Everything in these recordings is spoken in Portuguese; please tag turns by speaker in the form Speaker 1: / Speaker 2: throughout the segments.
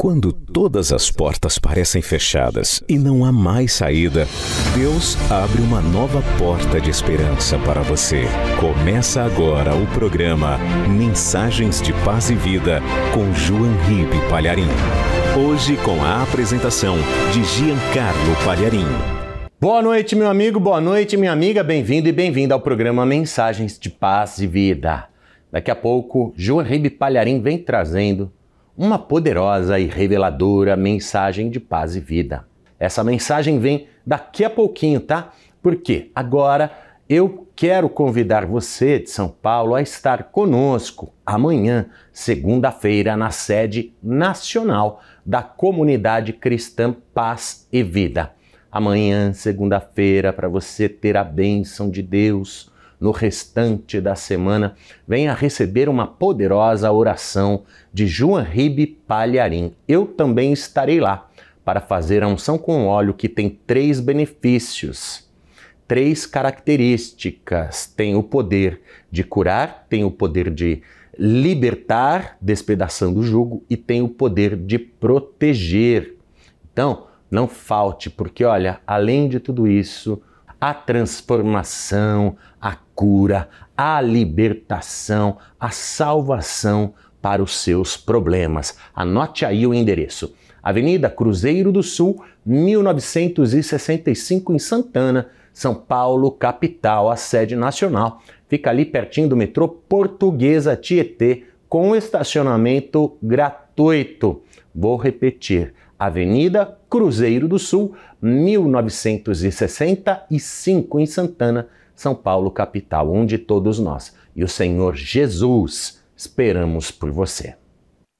Speaker 1: Quando todas as portas parecem fechadas e não há mais saída, Deus abre uma nova porta de esperança para você. Começa agora o programa Mensagens de Paz e Vida com João Ribe Palharim.
Speaker 2: Hoje com a apresentação de Giancarlo Palharim. Boa noite, meu amigo, boa noite, minha amiga, bem-vindo e bem-vinda ao programa Mensagens de Paz e Vida. Daqui a pouco, João Ribe Palharim vem trazendo uma poderosa e reveladora mensagem de paz e vida. Essa mensagem vem daqui a pouquinho, tá? Porque agora eu quero convidar você de São Paulo a estar conosco amanhã, segunda-feira, na sede nacional da Comunidade Cristã Paz e Vida. Amanhã, segunda-feira, para você ter a bênção de Deus no restante da semana, venha receber uma poderosa oração de João Ribe Palharim. Eu também estarei lá para fazer a unção com óleo que tem três benefícios, três características. Tem o poder de curar, tem o poder de libertar, despedaçando o jugo, e tem o poder de proteger. Então, não falte, porque olha, além de tudo isso, a transformação, cura, a libertação, a salvação para os seus problemas. Anote aí o endereço. Avenida Cruzeiro do Sul, 1965, em Santana, São Paulo, capital, a sede nacional. Fica ali pertinho do metrô Portuguesa Tietê, com estacionamento gratuito. Vou repetir. Avenida Cruzeiro do Sul, 1965, em Santana, são Paulo, capital, onde todos nós e o Senhor Jesus esperamos por você.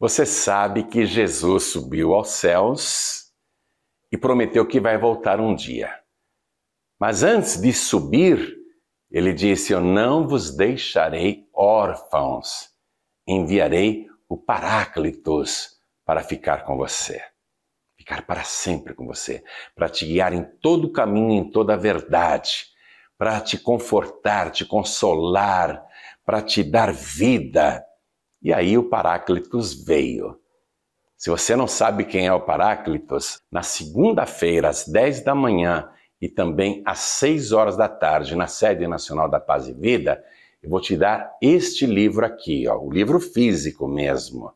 Speaker 3: Você sabe que Jesus subiu aos céus e prometeu que vai voltar um dia. Mas antes de subir, ele disse: Eu não vos deixarei
Speaker 4: órfãos, enviarei o Paráclitos para ficar com você, ficar para sempre com você, para te guiar em todo o caminho, em toda a verdade para te confortar, te consolar,
Speaker 3: para te dar vida. E aí o Paráclitos veio. Se você não sabe quem é o Paráclitos, na segunda-feira, às 10 da manhã e também às 6 horas da tarde, na sede nacional da Paz e Vida, eu vou te dar este livro aqui, ó, o livro físico mesmo.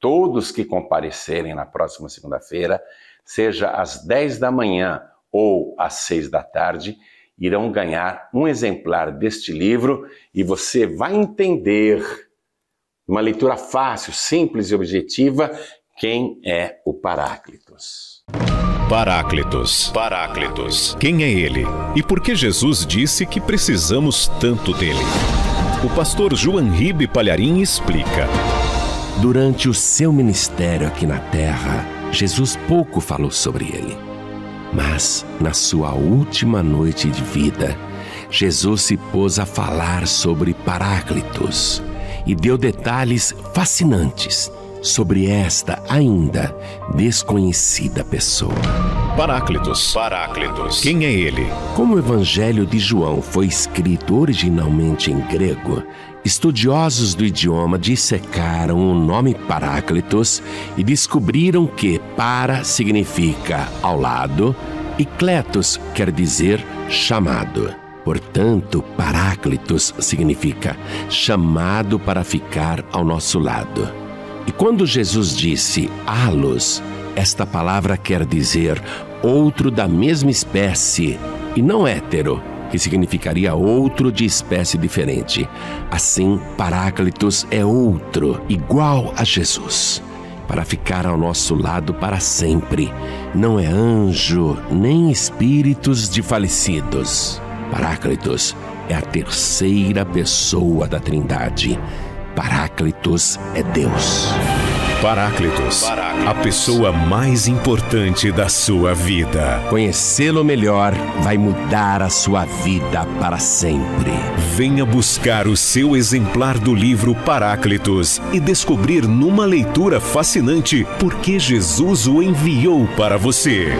Speaker 3: Todos que comparecerem na próxima segunda-feira, seja às 10 da manhã ou às 6 da tarde, irão ganhar um exemplar deste livro e você vai entender, uma leitura fácil, simples e objetiva,
Speaker 1: quem é o Paráclitos. Paráclitos. Paráclitos. Quem é ele? E por que Jesus disse que precisamos tanto dele? O pastor João Ribe Palharim explica. Durante o seu ministério aqui
Speaker 4: na Terra, Jesus pouco falou sobre ele mas, na sua última noite de vida, Jesus se pôs a falar sobre Paráclitos e deu detalhes fascinantes sobre esta ainda desconhecida pessoa.
Speaker 1: Paráclitos. Paráclitos. Quem
Speaker 4: é ele? Como o Evangelho de João foi escrito originalmente em grego, Estudiosos do idioma dissecaram o nome Paráclitos e descobriram que para significa ao lado e Cletos quer dizer chamado. Portanto, Paráclitos significa chamado para ficar ao nosso lado. E quando Jesus disse halos, esta palavra quer dizer outro da mesma espécie e não hétero que significaria outro de espécie diferente. Assim, Paráclitos é outro, igual a Jesus, para ficar ao nosso lado para sempre. Não é anjo, nem espíritos de falecidos. Paráclitos é a terceira pessoa da Trindade. Paráclitos é Deus. Paráclitos. A pessoa mais importante da sua vida. Conhecê-lo melhor vai mudar
Speaker 1: a sua vida para sempre. Venha buscar o seu exemplar do livro Paráclitos e descobrir numa leitura fascinante por que Jesus o enviou para você.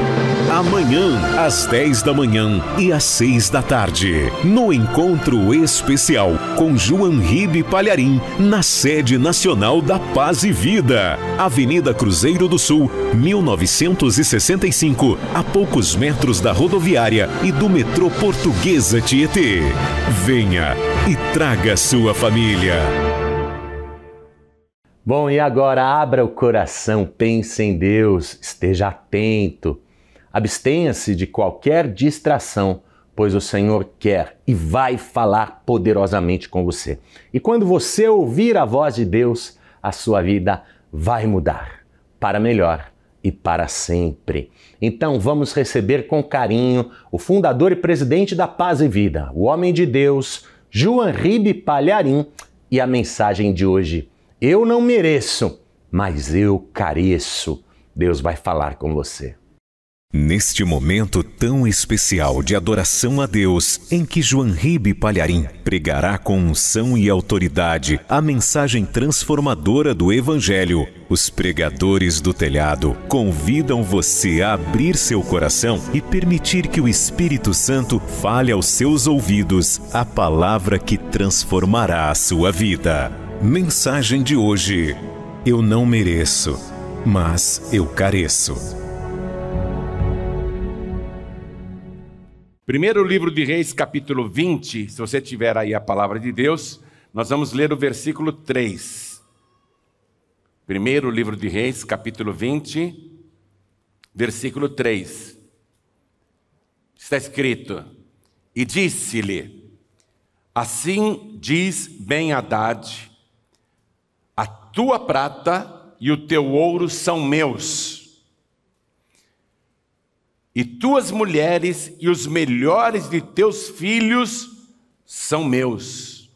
Speaker 1: Amanhã, às 10 da manhã e às 6 da tarde, no encontro especial com João Ribe Palharim, na sede nacional da Paz e Vida, Avenida Cruzeiro. Rio do Sul, 1965, a poucos metros da rodoviária e do metrô Portuguesa Tietê. Venha e traga sua
Speaker 2: família. Bom, e agora abra o coração, pense em Deus, esteja atento. Abstenha-se de qualquer distração, pois o Senhor quer e vai falar poderosamente com você. E quando você ouvir a voz de Deus, a sua vida vai mudar para melhor e para sempre. Então vamos receber com carinho o fundador e presidente da Paz e Vida, o homem de Deus, João Ribe Palharim, e a mensagem de hoje. Eu não mereço, mas eu careço. Deus vai falar com você. Neste momento tão especial
Speaker 1: de adoração a Deus, em que João Ribe Palharim pregará com unção e autoridade a mensagem transformadora do Evangelho, os pregadores do telhado convidam você a abrir seu coração e permitir que o Espírito Santo fale aos seus ouvidos a palavra que transformará a sua vida. Mensagem de hoje: Eu não mereço, mas eu careço.
Speaker 3: Primeiro livro de Reis, capítulo 20, se você tiver aí a palavra de Deus, nós vamos ler o versículo 3. Primeiro livro de Reis, capítulo 20, versículo 3. Está escrito: E disse-lhe: Assim diz ben Haddad: A tua prata e o teu ouro são meus e tuas mulheres e os melhores de teus filhos são meus.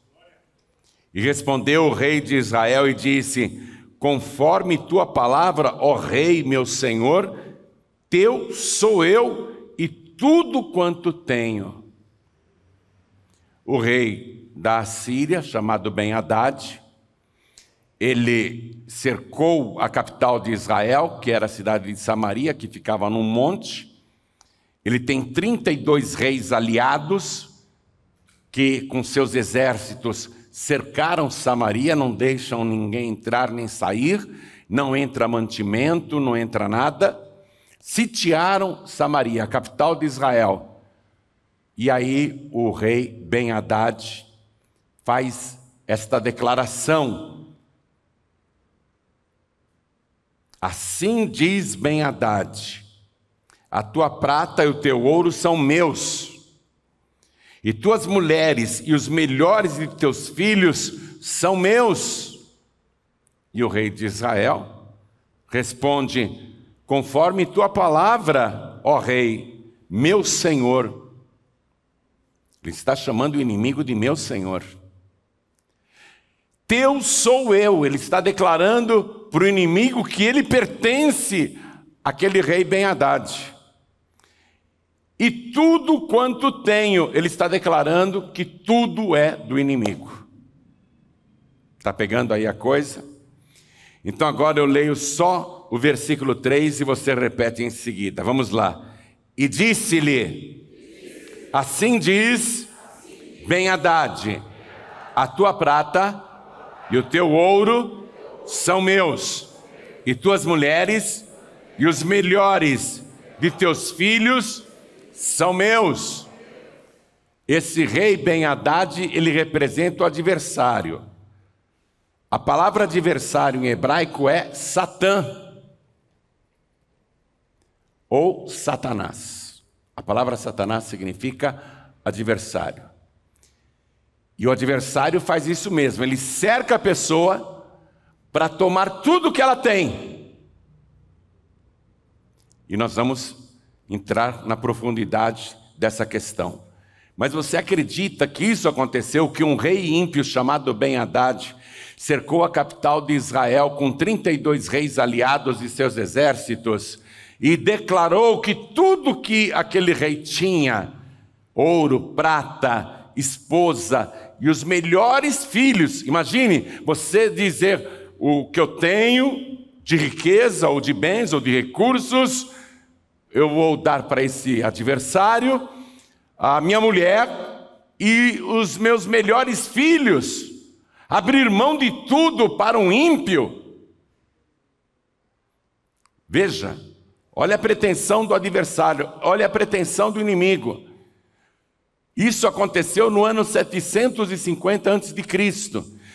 Speaker 3: E respondeu o rei de Israel e disse: Conforme tua palavra, ó rei, meu senhor, teu sou eu e tudo quanto tenho. O rei da Assíria, chamado Ben-Hadad, ele cercou a capital de Israel, que era a cidade de Samaria, que ficava num monte, ele tem 32 reis aliados que, com seus exércitos, cercaram Samaria, não deixam ninguém entrar nem sair, não entra mantimento, não entra nada. Sitiaram Samaria, a capital de Israel. E aí o rei ben Haddad faz esta declaração. Assim diz ben Haddad. A tua prata e o teu ouro são meus, e tuas mulheres e os melhores de teus filhos são meus. E o rei de Israel responde: Conforme tua palavra, ó rei, meu senhor. Ele está chamando o inimigo de meu senhor. Teu sou eu, ele está declarando para o inimigo que ele pertence aquele rei Ben Haddad. E tudo quanto tenho, ele está declarando que tudo é do inimigo. Está pegando aí a coisa? Então agora eu leio só o versículo 3 e você repete em seguida. Vamos lá. E disse-lhe: Assim diz Ben Haddad: A tua prata e o teu ouro são meus, e tuas mulheres e os melhores de teus filhos são meus. Esse rei Ben-Hadad, ele representa o adversário. A palavra adversário em hebraico é Satã ou Satanás. A palavra Satanás significa adversário. E o adversário faz isso mesmo, ele cerca a pessoa para tomar tudo que ela tem. E nós vamos entrar na profundidade dessa questão. Mas você acredita que isso aconteceu, que um rei ímpio chamado ben Haddad cercou a capital de Israel com 32 reis aliados e seus exércitos e declarou que tudo que aquele rei tinha, ouro, prata, esposa e os melhores filhos, imagine você dizer o que eu tenho de riqueza ou de bens ou de recursos, eu vou dar para esse adversário a minha mulher e os meus melhores filhos. Abrir mão de tudo para um ímpio. Veja, olha a pretensão do adversário, olha a pretensão do inimigo. Isso aconteceu no ano 750 a.C.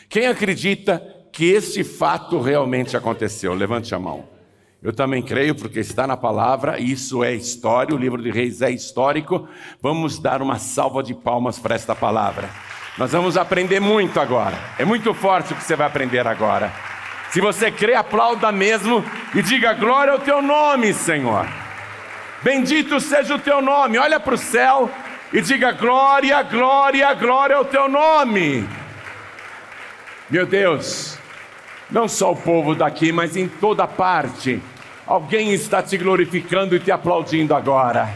Speaker 3: Quem acredita que este fato realmente aconteceu? Levante a mão. Eu também creio, porque está na palavra, isso é história, o livro de Reis é histórico. Vamos dar uma salva de palmas para esta palavra. Nós vamos aprender muito agora. É muito forte o que você vai aprender agora. Se você crê, aplauda mesmo e diga glória ao teu nome, Senhor. Bendito seja o teu nome. Olha para o céu e diga glória, glória, glória ao teu nome. Meu Deus, não só o povo daqui, mas em toda parte. Alguém está te glorificando e te aplaudindo agora.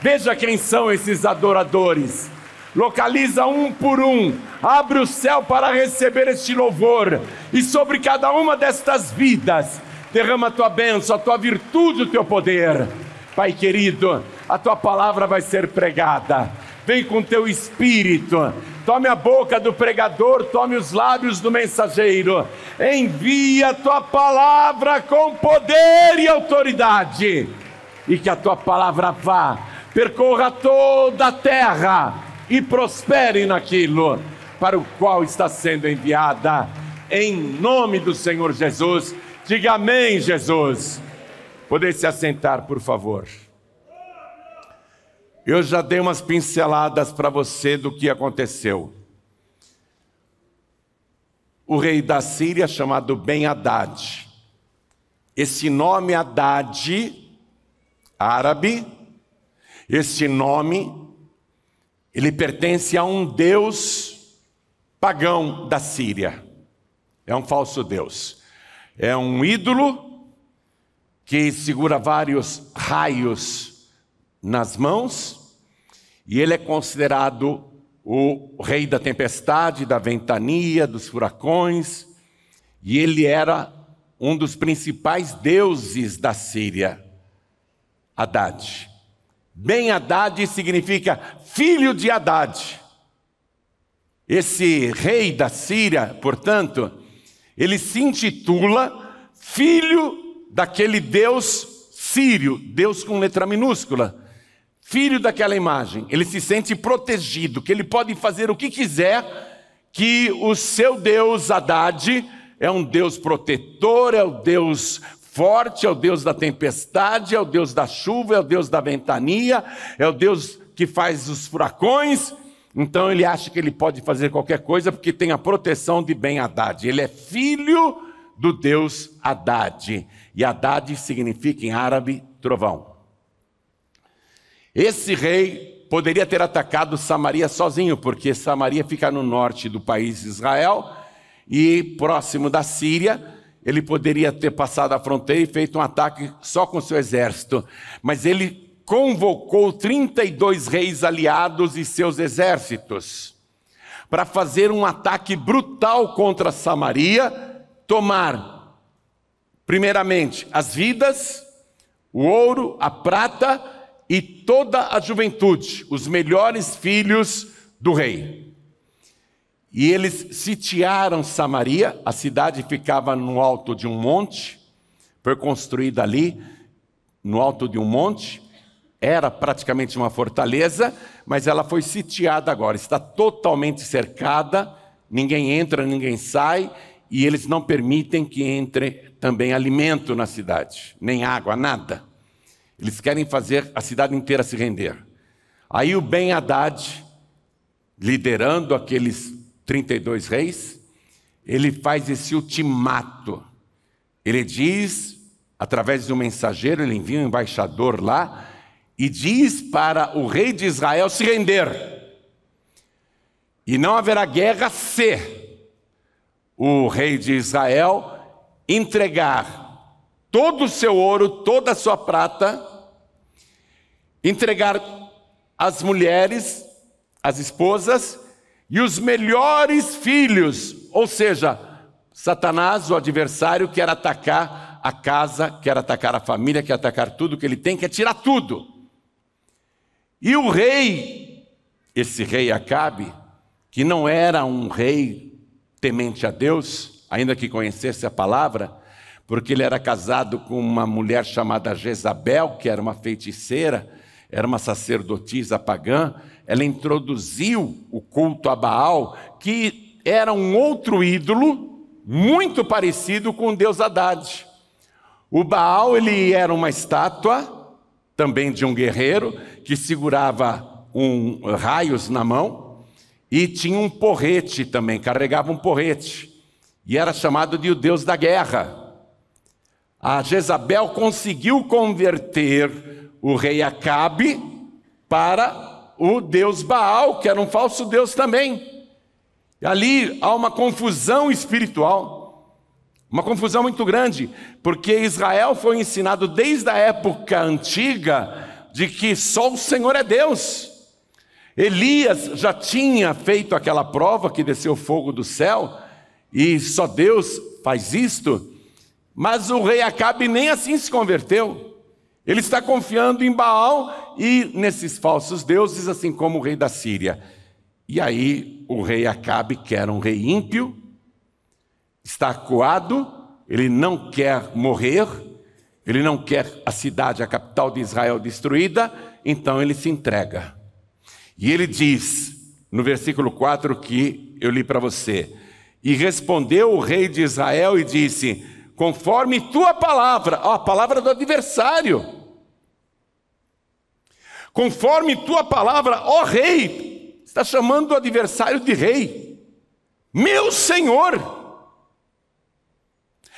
Speaker 3: Veja quem são esses adoradores. Localiza um por um, abre o céu para receber este louvor, e sobre cada uma destas vidas, derrama a tua bênção, a tua virtude, o teu poder. Pai querido, a tua palavra vai ser pregada. Vem com teu espírito, Tome a boca do pregador, tome os lábios do mensageiro. Envia a tua palavra com poder e autoridade. E que a tua palavra vá, percorra toda a terra e prospere naquilo para o qual está sendo enviada. Em nome do Senhor Jesus. Diga amém, Jesus. Poder se assentar, por favor. Eu já dei umas pinceladas para você do que aconteceu. O rei da Síria, chamado Ben-Hadad. Esse nome Haddad, árabe, esse nome, ele pertence a um deus pagão da Síria. É um falso deus. É um ídolo que segura vários raios nas mãos e ele é considerado o rei da tempestade, da ventania, dos furacões, e ele era um dos principais deuses da Síria, Haddad. Ben Haddad significa filho de Haddad. Esse rei da Síria, portanto, ele se intitula filho daquele deus sírio, Deus com letra minúscula, filho daquela imagem, ele se sente protegido, que ele pode fazer o que quiser, que o seu Deus Haddad é um Deus protetor, é o Deus forte, é o Deus da tempestade, é o Deus da chuva, é o Deus da ventania, é o Deus que faz os furacões. Então ele acha que ele pode fazer qualquer coisa porque tem a proteção de Ben Haddad. Ele é filho do Deus Haddad. E Haddad significa em árabe trovão. Esse rei poderia ter atacado Samaria sozinho, porque Samaria fica no norte do país Israel e próximo da Síria. Ele poderia ter passado a fronteira e feito um ataque só com seu exército, mas ele convocou 32 reis aliados e seus exércitos para fazer um ataque brutal contra Samaria, tomar, primeiramente, as vidas, o ouro, a prata e toda a juventude, os melhores filhos do rei. E eles sitiaram Samaria, a cidade ficava no alto de um monte, foi construída ali, no alto de um monte, era praticamente uma fortaleza, mas ela foi sitiada agora, está totalmente cercada, ninguém entra, ninguém sai, e eles não permitem que entre também alimento na cidade, nem água, nada. Eles querem fazer a cidade inteira se render. Aí o Ben Haddad, liderando aqueles 32 reis, ele faz esse ultimato. Ele diz, através de um mensageiro, ele envia um embaixador lá e diz para o rei de Israel se render. E não haverá guerra se o rei de Israel entregar todo o seu ouro, toda a sua prata entregar as mulheres, as esposas e os melhores filhos, ou seja, Satanás, o adversário, quer atacar a casa, quer atacar a família, quer atacar tudo que ele tem, quer tirar tudo. E o rei, esse rei Acabe, que não era um rei temente a Deus, ainda que conhecesse a palavra, porque ele era casado com uma mulher chamada Jezabel, que era uma feiticeira, era uma sacerdotisa pagã, ela introduziu o culto a Baal, que era um outro ídolo muito parecido com o deus Haddad. O Baal ele era uma estátua também de um guerreiro que segurava um eh, raios na mão e tinha um porrete também, carregava um porrete e era chamado de o deus da guerra. A Jezabel conseguiu converter o rei Acabe para o deus Baal, que era um falso deus também. Ali há uma confusão espiritual, uma confusão muito grande, porque Israel foi ensinado desde a época antiga de que só o Senhor é Deus. Elias já tinha feito aquela prova que desceu fogo do céu, e só Deus faz isto, mas o rei Acabe nem assim se converteu. Ele está confiando em Baal e nesses falsos deuses, assim como o rei da Síria. E aí o rei Acabe, que era um rei ímpio, está coado, ele não quer morrer, ele não quer a cidade, a capital de Israel destruída, então ele se entrega. E ele diz, no versículo 4 que eu li para você: E respondeu o rei de Israel e disse: Conforme tua palavra, ó, a palavra do adversário Conforme tua palavra, ó rei, está chamando o adversário de rei, meu senhor,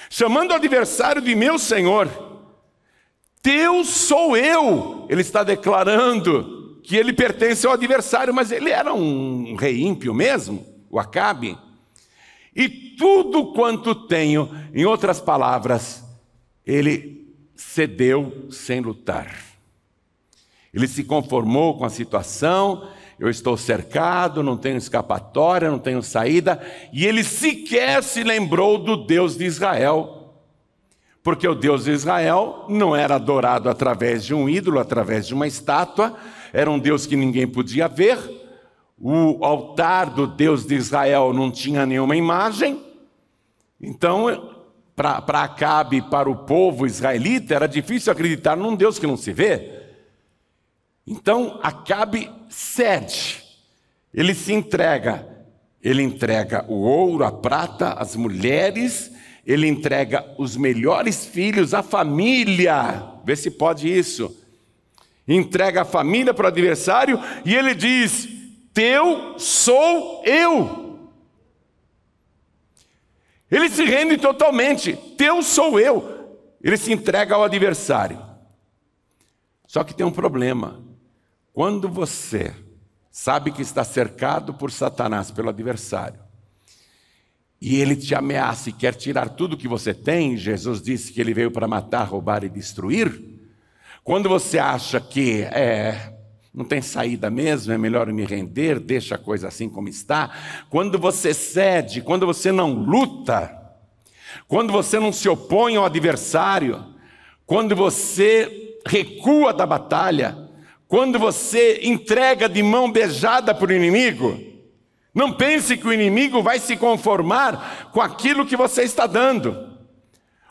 Speaker 3: chamando o adversário de meu senhor, teu sou eu, ele está declarando que ele pertence ao adversário, mas ele era um rei ímpio mesmo, o Acabe. E tudo quanto tenho, em outras palavras, ele cedeu sem lutar. Ele se conformou com a situação, eu estou cercado, não tenho escapatória, não tenho saída, e ele sequer se lembrou do Deus de Israel, porque o Deus de Israel não era adorado através de um ídolo, através de uma estátua, era um Deus que ninguém podia ver, o altar do Deus de Israel não tinha nenhuma imagem, então para Acabe e para o povo israelita era difícil acreditar num Deus que não se vê. Então Acabe cede, ele se entrega. Ele entrega o ouro, a prata, as mulheres, ele entrega os melhores filhos, a família. Vê se pode isso. Entrega a família para o adversário e ele diz: Teu sou eu. Ele se rende totalmente. Teu sou eu. Ele se entrega ao adversário. Só que tem um problema. Quando você sabe que está cercado por Satanás, pelo adversário, e ele te ameaça e quer tirar tudo que você tem, Jesus disse que ele veio para matar, roubar e destruir. Quando você acha que é, não tem saída mesmo, é melhor me render, deixa a coisa assim como está. Quando você cede, quando você não luta, quando você não se opõe ao adversário, quando você recua da batalha, quando você entrega de mão beijada para o inimigo, não pense que o inimigo vai se conformar com aquilo que você está dando.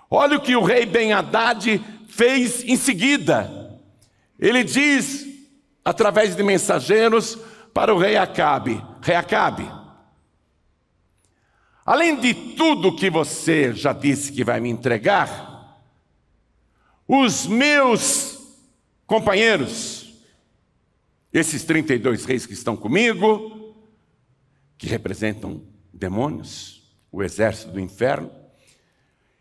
Speaker 3: Olha o que o rei ben Haddad fez em seguida. Ele diz, através de mensageiros, para o rei Acabe: Rei Acabe, além de tudo que você já disse que vai me entregar, os meus companheiros, esses 32 reis que estão comigo, que representam demônios, o exército do inferno,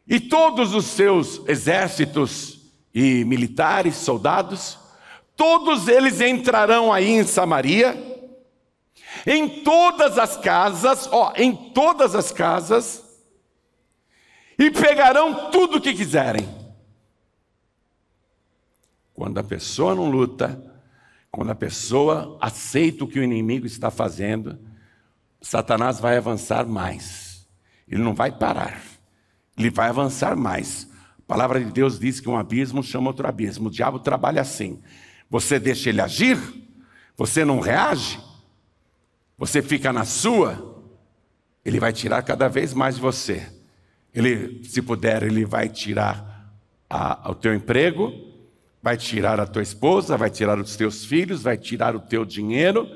Speaker 3: e todos os seus exércitos e militares, soldados, todos eles entrarão aí em Samaria, em todas as casas, ó, em todas as casas, e pegarão tudo o que quiserem. Quando a pessoa não luta, quando a pessoa aceita o que o inimigo está fazendo, Satanás vai avançar mais. Ele não vai parar. Ele vai avançar mais. A palavra de Deus diz que um abismo chama outro abismo. O diabo trabalha assim. Você deixa ele agir, você não reage, você fica na sua, ele vai tirar cada vez mais de você. Ele, se puder, ele vai tirar a, o teu emprego, Vai tirar a tua esposa, vai tirar os teus filhos, vai tirar o teu dinheiro,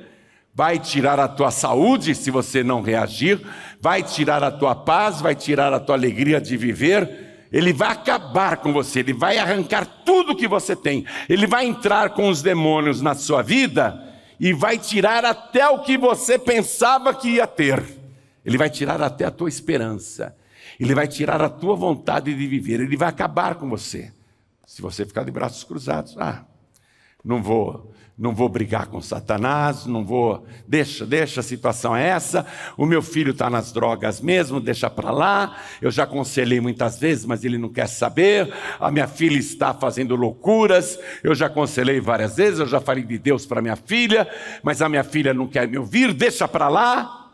Speaker 3: vai tirar a tua saúde se você não reagir, vai tirar a tua paz, vai tirar a tua alegria de viver. Ele vai acabar com você, ele vai arrancar tudo que você tem, ele vai entrar com os demônios na sua vida e vai tirar até o que você pensava que ia ter. Ele vai tirar até a tua esperança, ele vai tirar a tua vontade de viver, ele vai acabar com você. Se você ficar de braços cruzados, ah, não vou, não vou brigar com Satanás, não vou, deixa, deixa, a situação é essa, o meu filho está nas drogas mesmo, deixa para lá, eu já aconselhei muitas vezes, mas ele não quer saber, a minha filha está fazendo loucuras, eu já aconselhei várias vezes, eu já falei de Deus para minha filha, mas a minha filha não quer me ouvir, deixa para lá.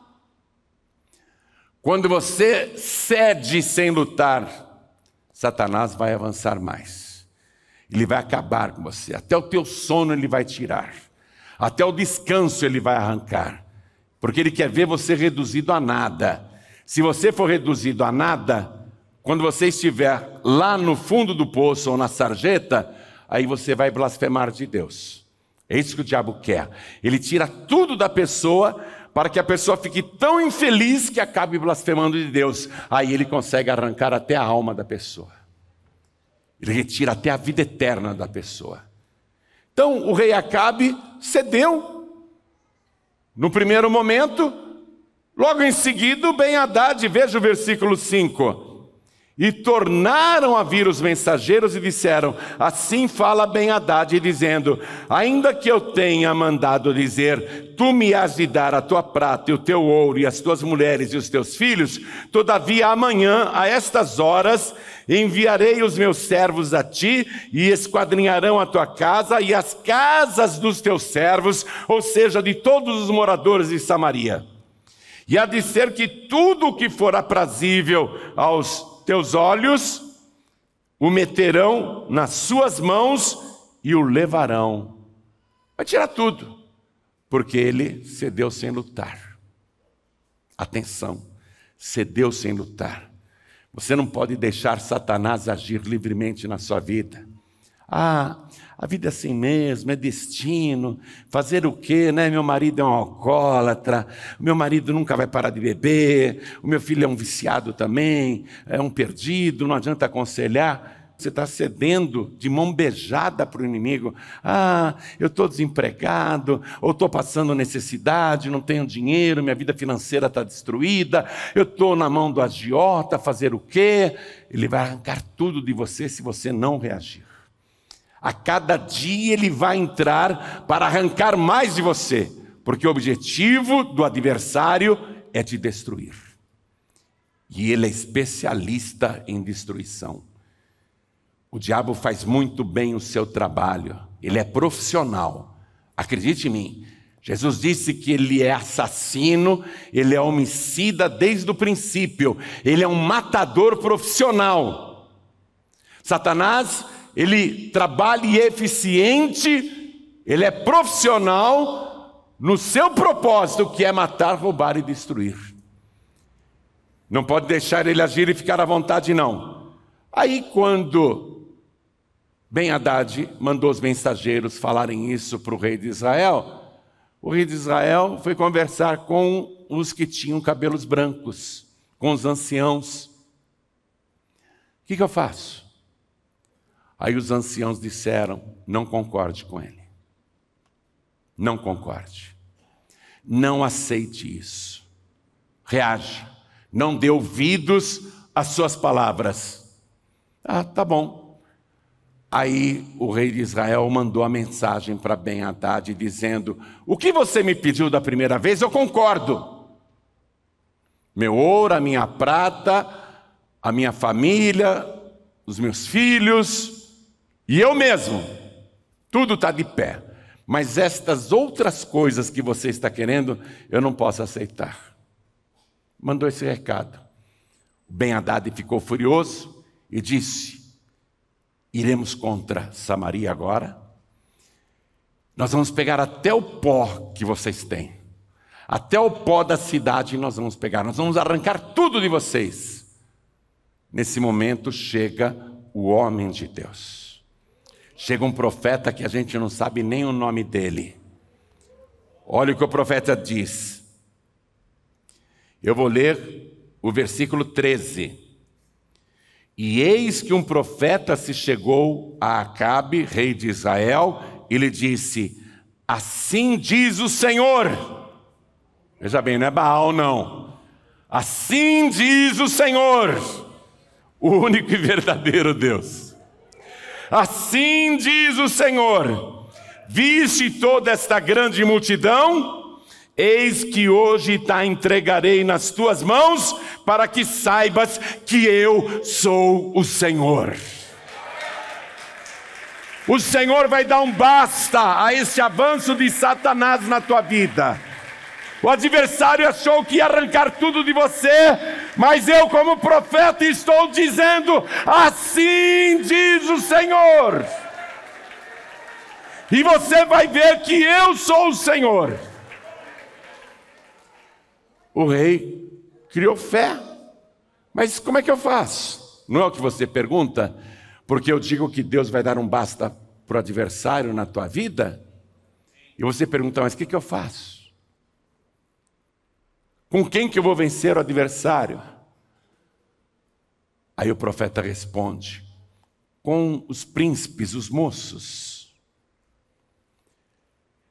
Speaker 3: Quando você cede sem lutar, Satanás vai avançar mais. Ele vai acabar com você. Até o teu sono ele vai tirar. Até o descanso ele vai arrancar. Porque ele quer ver você reduzido a nada. Se você for reduzido a nada, quando você estiver lá no fundo do poço ou na sarjeta, aí você vai blasfemar de Deus. É isso que o diabo quer. Ele tira tudo da pessoa para que a pessoa fique tão infeliz que acabe blasfemando de Deus. Aí ele consegue arrancar até a alma da pessoa. Ele retira até a vida eterna da pessoa. Então o rei Acabe cedeu. No primeiro momento, logo em seguida, Ben Haddad, veja o versículo 5. E tornaram a vir os mensageiros e disseram: Assim fala Ben Haddad, dizendo: Ainda que eu tenha mandado dizer, tu me has de dar a tua prata e o teu ouro e as tuas mulheres e os teus filhos, todavia amanhã, a estas horas, enviarei os meus servos a ti e esquadrinharão a tua casa e as casas dos teus servos, ou seja, de todos os moradores de Samaria. E há de ser que tudo o que for aprazível aos teus olhos, o meterão nas suas mãos e o levarão. Vai tirar tudo, porque ele cedeu sem lutar. Atenção, cedeu sem lutar. Você não pode deixar Satanás agir livremente na sua vida. Ah, a vida é assim mesmo, é destino. Fazer o quê, né? Meu marido é um alcoólatra, meu marido nunca vai parar de beber, o meu filho é um viciado também, é um perdido, não adianta aconselhar. Você está cedendo de mão beijada para o inimigo. Ah, eu estou desempregado, ou estou passando necessidade, não tenho dinheiro, minha vida financeira está destruída, eu estou na mão do agiota, fazer o quê? Ele vai arrancar tudo de você se você não reagir. A cada dia ele vai entrar para arrancar mais de você, porque o objetivo do adversário é te destruir. E ele é especialista em destruição. O diabo faz muito bem o seu trabalho, ele é profissional. Acredite em mim, Jesus disse que ele é assassino, ele é homicida desde o princípio, ele é um matador profissional. Satanás ele trabalhe eficiente, ele é profissional no seu propósito, que é matar, roubar e destruir. Não pode deixar ele agir e ficar à vontade, não. Aí quando Ben Haddad mandou os mensageiros falarem isso para o rei de Israel, o rei de Israel foi conversar com os que tinham cabelos brancos, com os anciãos. O que, que eu faço? Aí os anciãos disseram: não concorde com ele. Não concorde. Não aceite isso. Reage. Não dê ouvidos às suas palavras. Ah, tá bom. Aí o rei de Israel mandou a mensagem para Ben Haddad dizendo: O que você me pediu da primeira vez, eu concordo. Meu ouro, a minha prata, a minha família, os meus filhos, e eu mesmo, tudo está de pé. Mas estas outras coisas que você está querendo, eu não posso aceitar. Mandou esse recado. Ben Haddad ficou furioso e disse: Iremos contra Samaria agora? Nós vamos pegar até o pó que vocês têm, até o pó da cidade nós vamos pegar, nós vamos arrancar tudo de vocês. Nesse momento chega o homem de Deus. Chega um profeta que a gente não sabe nem o nome dele. Olha o que o profeta diz. Eu vou ler o versículo 13. E eis que um profeta se chegou a Acabe, rei de Israel, e lhe disse: Assim diz o Senhor. Veja bem, não é Baal, não. Assim diz o Senhor, o único e verdadeiro Deus. Assim diz o Senhor: Viste toda esta grande multidão, eis que hoje te entregarei nas tuas mãos, para que saibas que eu sou o Senhor. O Senhor vai dar um basta a esse avanço de Satanás na tua vida. O adversário achou que ia arrancar tudo de você, mas eu, como profeta, estou dizendo: assim diz o Senhor. E você vai ver que eu sou o Senhor. O rei criou fé, mas como é que eu faço? Não é o que você pergunta, porque eu digo que Deus vai dar um basta para o adversário na tua vida, e você pergunta, mas o que, que eu faço? Com quem que eu vou vencer o adversário? Aí o profeta responde: com os príncipes, os moços.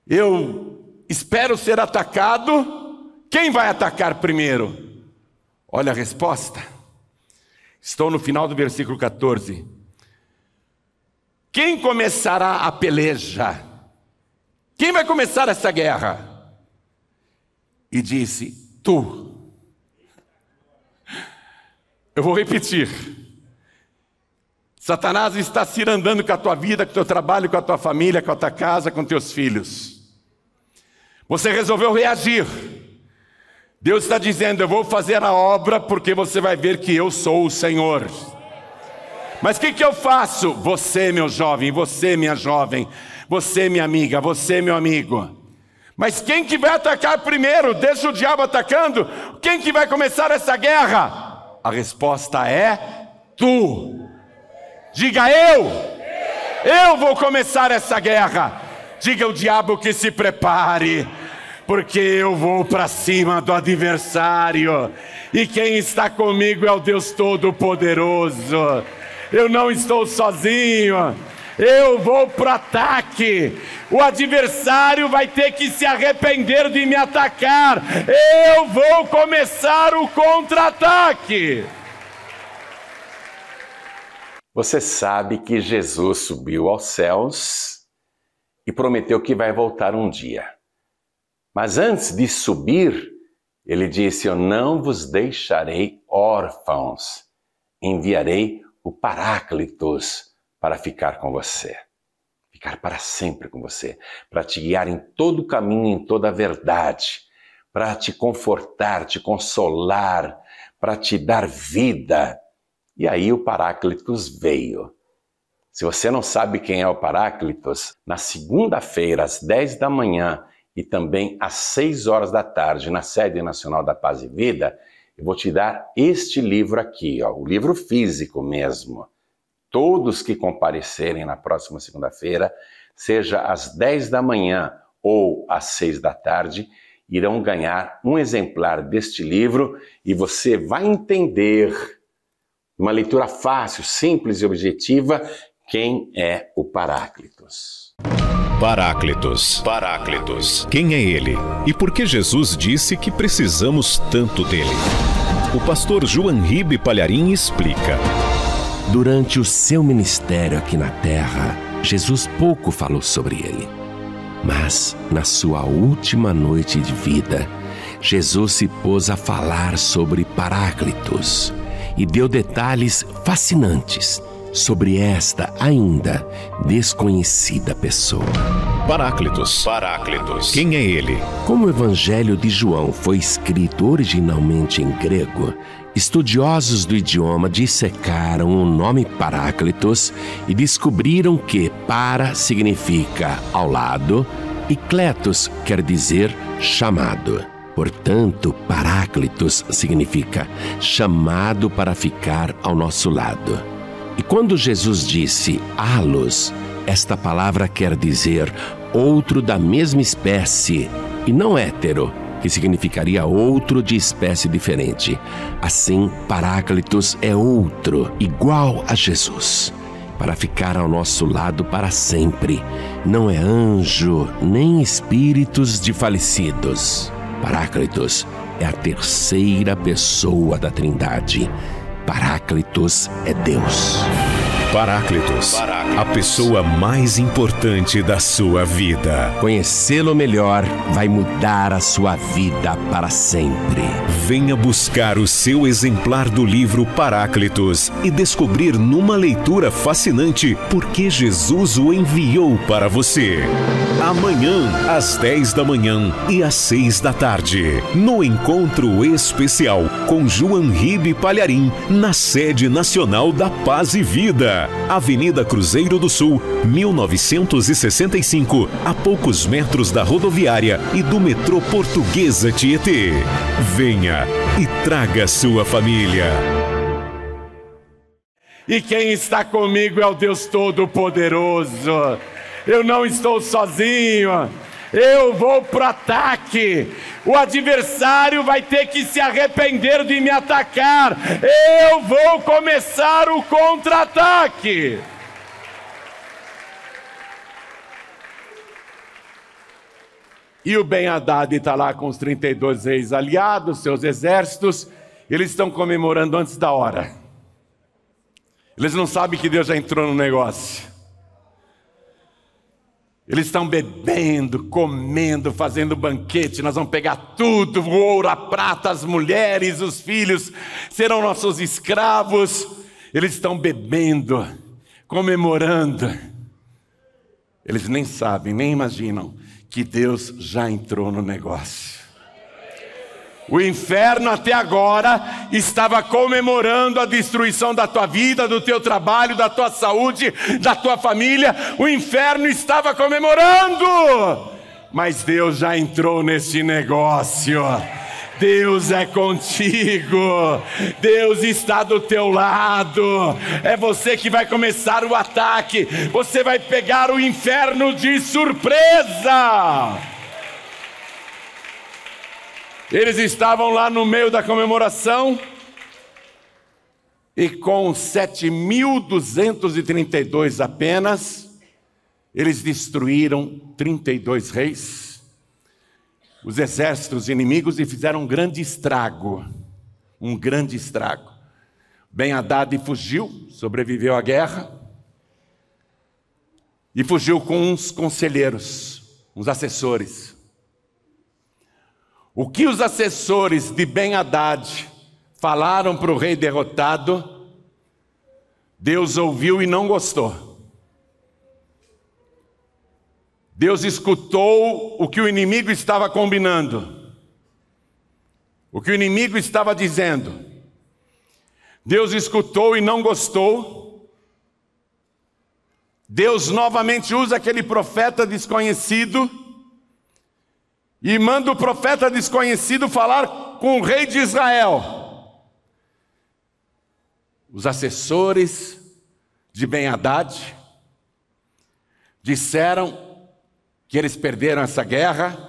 Speaker 3: Eu espero ser atacado, quem vai atacar primeiro? Olha a resposta. Estou no final do versículo 14. Quem começará a peleja? Quem vai começar essa guerra? E disse: Tu. Eu vou repetir. Satanás está se irandando com a tua vida, com o teu trabalho, com a tua família, com a tua casa, com teus filhos. Você resolveu reagir. Deus está dizendo: Eu vou fazer a obra porque você vai ver que eu sou o Senhor. Mas o que, que eu faço? Você, meu jovem, você, minha jovem, você, minha amiga, você, meu amigo. Mas quem que vai atacar primeiro? Deixa o diabo atacando. Quem que vai começar essa guerra? A resposta é tu. Diga eu. Eu vou começar essa guerra. Diga ao diabo que se prepare, porque eu vou para cima do adversário. E quem está comigo é o Deus Todo-Poderoso. Eu não estou sozinho. Eu vou para ataque. O adversário vai ter que se arrepender de me atacar. Eu vou começar o contra-ataque. Você sabe que Jesus subiu aos céus e prometeu que vai voltar um dia. Mas antes de subir, ele disse: Eu não vos deixarei órfãos, enviarei o Paráclitos para ficar com
Speaker 4: você, ficar para sempre com você, para te guiar em todo o caminho, em toda a verdade, para te confortar, te consolar, para te dar
Speaker 3: vida. E aí o Paráclitos veio. Se você não sabe quem é o Paráclitos, na segunda-feira, às 10 da manhã e também às 6 horas da tarde, na sede nacional da Paz e Vida, eu vou te dar este livro aqui, ó, o livro físico mesmo todos que comparecerem na próxima segunda-feira, seja às 10 da manhã ou às 6 da tarde, irão ganhar um exemplar deste livro e você vai entender, uma leitura fácil, simples e objetiva, quem é
Speaker 1: o Paráclitos. Paráclitos, Paráclitos. Quem é ele? E por que Jesus disse que precisamos tanto dele? O pastor João Ribe Palharim explica. Durante o seu ministério aqui na terra,
Speaker 4: Jesus pouco falou sobre ele. Mas, na sua última noite de vida, Jesus se pôs a falar sobre Paráclitos e deu detalhes fascinantes sobre esta ainda desconhecida pessoa.
Speaker 1: Paráclitos. Paráclitos. Quem é ele?
Speaker 4: Como o Evangelho de João foi escrito originalmente em grego, Estudiosos do idioma dissecaram o nome Paráclitos e descobriram que para significa ao lado e Cletos quer dizer chamado. Portanto, Paráclitos significa chamado para ficar ao nosso lado. E quando Jesus disse alos, esta palavra quer dizer outro da mesma espécie e não hétero que significaria outro de espécie diferente. Assim, Paráclitos é outro, igual a Jesus, para ficar ao nosso lado para sempre. Não é anjo, nem espíritos de falecidos. Paráclitos é a terceira pessoa da Trindade.
Speaker 1: Paráclitos é Deus. Paráclitos, a pessoa mais importante da sua vida. Conhecê-lo melhor vai mudar a sua vida para sempre. Venha buscar o seu exemplar do livro Paráclitos e descobrir numa leitura fascinante por que Jesus o enviou para você. Amanhã, às 10 da manhã e às 6 da tarde, no encontro especial com João Ribe Palharim, na sede nacional da Paz e Vida. Avenida Cruzeiro do Sul, 1965, a poucos metros da rodoviária e do metrô Portuguesa Tietê. Venha e traga sua família.
Speaker 3: E quem está comigo é o Deus Todo-Poderoso. Eu não estou sozinho. Eu vou para ataque. O adversário vai ter que se arrepender de me atacar. Eu vou começar o contra-ataque. E o Ben Haddad está lá com os 32 reis aliados, seus exércitos. Eles estão comemorando antes da hora. Eles não sabem que Deus já entrou no negócio. Eles estão bebendo, comendo, fazendo banquete. Nós vamos pegar tudo: o ouro, a prata, as mulheres, os filhos serão nossos escravos. Eles estão bebendo, comemorando. Eles nem sabem, nem imaginam que Deus já entrou no negócio. O inferno até agora estava comemorando a destruição da tua vida, do teu trabalho, da tua saúde, da tua família. O inferno estava comemorando. Mas Deus já entrou nesse negócio. Deus é contigo, Deus está do teu lado. É você que vai começar o ataque, você vai pegar o inferno de surpresa. Eles estavam lá no meio da comemoração e com 7.232 apenas, eles destruíram 32 reis, os exércitos inimigos e fizeram um grande estrago. Um grande estrago. Ben Haddad fugiu, sobreviveu à guerra e fugiu com uns conselheiros, uns assessores. O que os assessores de Ben Haddad falaram para o rei derrotado, Deus ouviu e não gostou. Deus escutou o que o inimigo estava combinando, o que o inimigo estava dizendo. Deus escutou e não gostou. Deus novamente usa aquele profeta desconhecido e manda o profeta desconhecido falar com o rei de Israel. Os assessores de Ben Haddad disseram que eles perderam essa guerra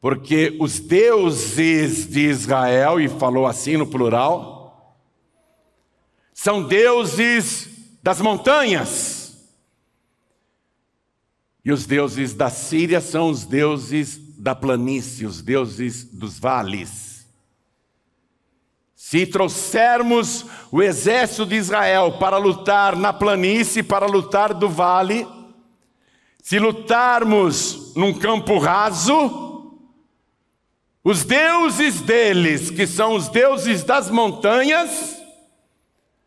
Speaker 3: porque os deuses de Israel, e falou assim no plural, são deuses das montanhas e os deuses da Síria são os deuses da planície, os deuses dos vales. Se trouxermos o exército de Israel para lutar na planície, para lutar do vale, se lutarmos num campo raso, os deuses deles, que são os deuses das montanhas,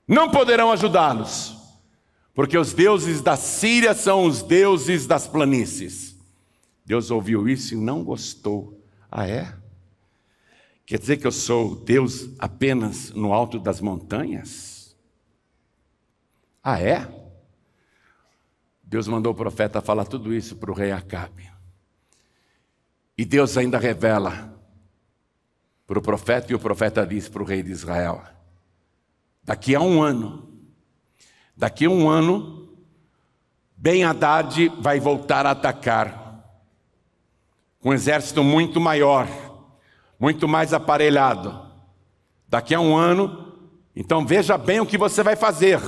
Speaker 3: não poderão ajudá-los porque os deuses da Síria são os deuses das planícies. Deus ouviu isso e não gostou. Ah, é? Quer dizer que eu sou Deus apenas no alto das montanhas? Ah, é? Deus mandou o profeta falar tudo isso para o rei Acabe. E Deus ainda revela para o profeta, e o profeta diz para o rei de Israel: daqui a um ano, Daqui a um ano, Ben Haddad vai voltar a atacar. Com um exército muito maior, muito mais aparelhado. Daqui a um ano, então veja bem o que você vai fazer.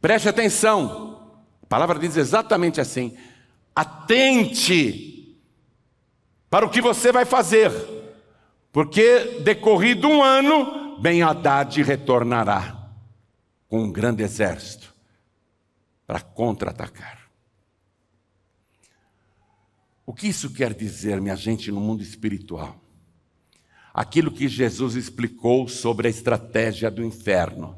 Speaker 3: Preste atenção. A palavra diz exatamente assim: atente para o que você vai fazer, porque decorrido um ano, Ben Haddad retornará com um grande exército para contra-atacar. O que isso quer dizer, minha gente, no mundo espiritual? Aquilo que Jesus explicou sobre a estratégia do inferno.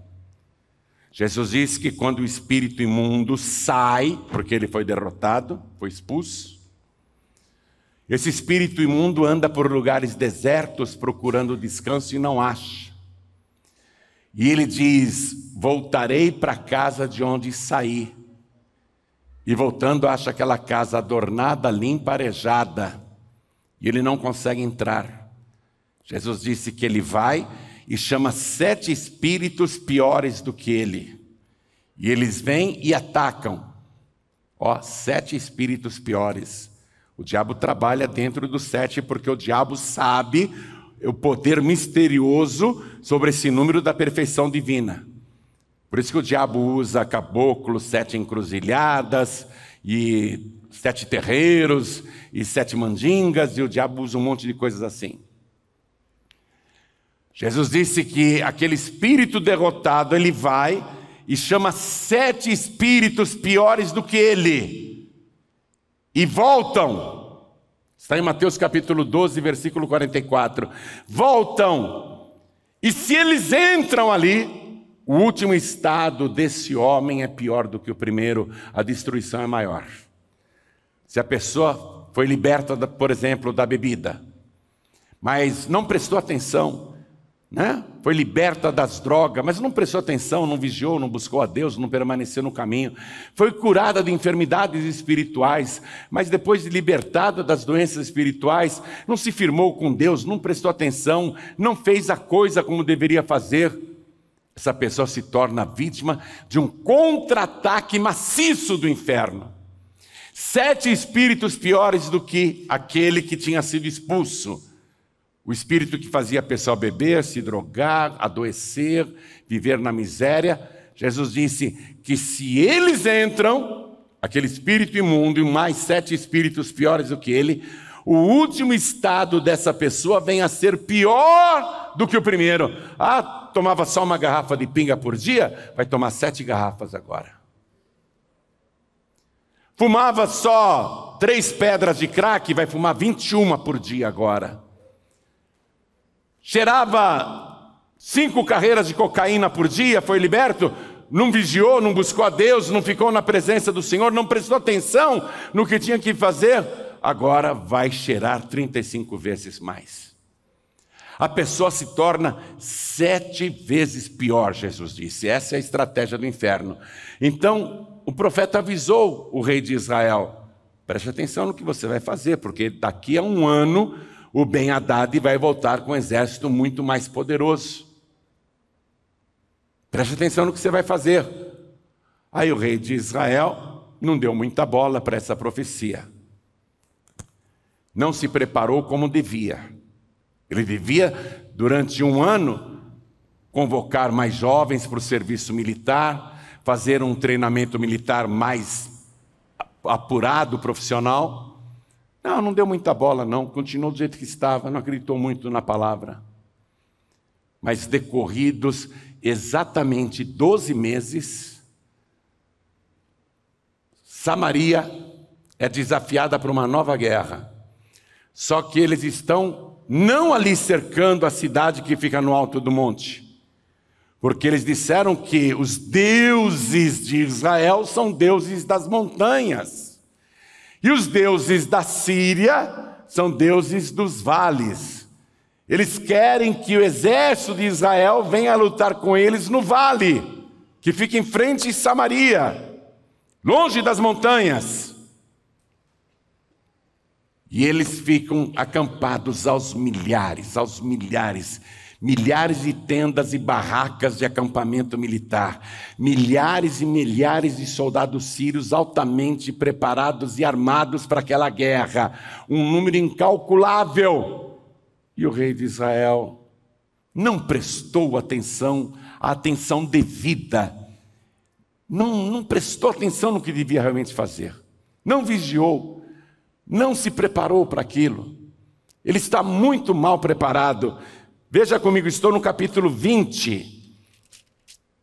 Speaker 3: Jesus diz que quando o espírito imundo sai, porque ele foi derrotado, foi expulso, esse espírito imundo anda por lugares desertos procurando descanso e não acha. E ele diz: Voltarei para a casa de onde saí. E voltando, acha aquela casa adornada, limparejada. E ele não consegue entrar. Jesus disse que ele vai e chama sete espíritos piores do que ele. E eles vêm e atacam. Ó, sete espíritos piores. O diabo trabalha dentro dos sete, porque o diabo sabe o poder misterioso sobre esse número da perfeição divina. Por isso que o diabo usa caboclos, sete encruzilhadas e sete terreiros e sete mandingas, e o diabo usa um monte de coisas assim. Jesus disse que aquele espírito derrotado, ele vai e chama sete espíritos piores do que ele, e voltam Está em Mateus capítulo 12, versículo 44. Voltam, e se eles entram ali, o último estado desse homem é pior do que o primeiro, a destruição é maior. Se a pessoa foi liberta, por exemplo, da bebida, mas não prestou atenção, né? foi liberta das drogas, mas não prestou atenção, não vigiou, não buscou a Deus, não permaneceu no caminho. Foi curada de enfermidades espirituais, mas depois de libertada das doenças espirituais, não se firmou com Deus, não prestou atenção, não fez a coisa como deveria fazer. Essa pessoa se torna vítima de um contra-ataque maciço do inferno. Sete espíritos piores do que aquele que tinha sido expulso o espírito que fazia a pessoa beber, se drogar, adoecer, viver na miséria. Jesus disse que se eles entram, aquele espírito imundo e mais sete espíritos piores do que ele, o último estado dessa pessoa vem a ser pior do que o primeiro. Ah, tomava só uma garrafa de pinga por dia, vai tomar sete garrafas agora. Fumava só três pedras de crack, vai fumar 21 por dia agora cheirava cinco carreiras de cocaína por dia, foi liberto, não vigiou, não buscou a Deus, não ficou na presença do Senhor, não prestou atenção no que tinha que fazer, agora vai cheirar 35 vezes mais. A pessoa se torna sete vezes pior, Jesus disse. Essa é a estratégia do inferno. Então, o profeta avisou o rei de Israel: preste atenção no que você vai fazer, porque daqui a um ano o Ben Haddad vai voltar com um exército muito mais poderoso. Preste atenção no que você vai fazer. Aí o rei de Israel não deu muita bola para essa profecia. Não se preparou como devia. Ele devia, durante um ano, convocar mais jovens para o serviço militar, fazer um treinamento militar mais apurado, profissional. Não, não deu muita bola, não. Continuou do jeito que estava, não acreditou muito na palavra. Mas decorridos exatamente 12 meses, Samaria é desafiada para uma nova guerra. Só que eles estão não ali cercando a cidade que fica no alto do monte, porque eles disseram que os deuses de Israel são deuses das montanhas. E os deuses da Síria são deuses dos vales. Eles querem que o exército de Israel venha lutar com eles no vale, que fica em frente de Samaria, longe das montanhas. E eles ficam acampados aos milhares, aos milhares milhares de tendas e barracas de acampamento militar, milhares e milhares de soldados sírios altamente preparados e armados para aquela guerra, um número incalculável. E o rei de Israel não prestou atenção, a atenção devida, não, não prestou atenção no que devia realmente fazer, não vigiou, não se preparou para aquilo. Ele está muito mal preparado Veja comigo, estou no capítulo 20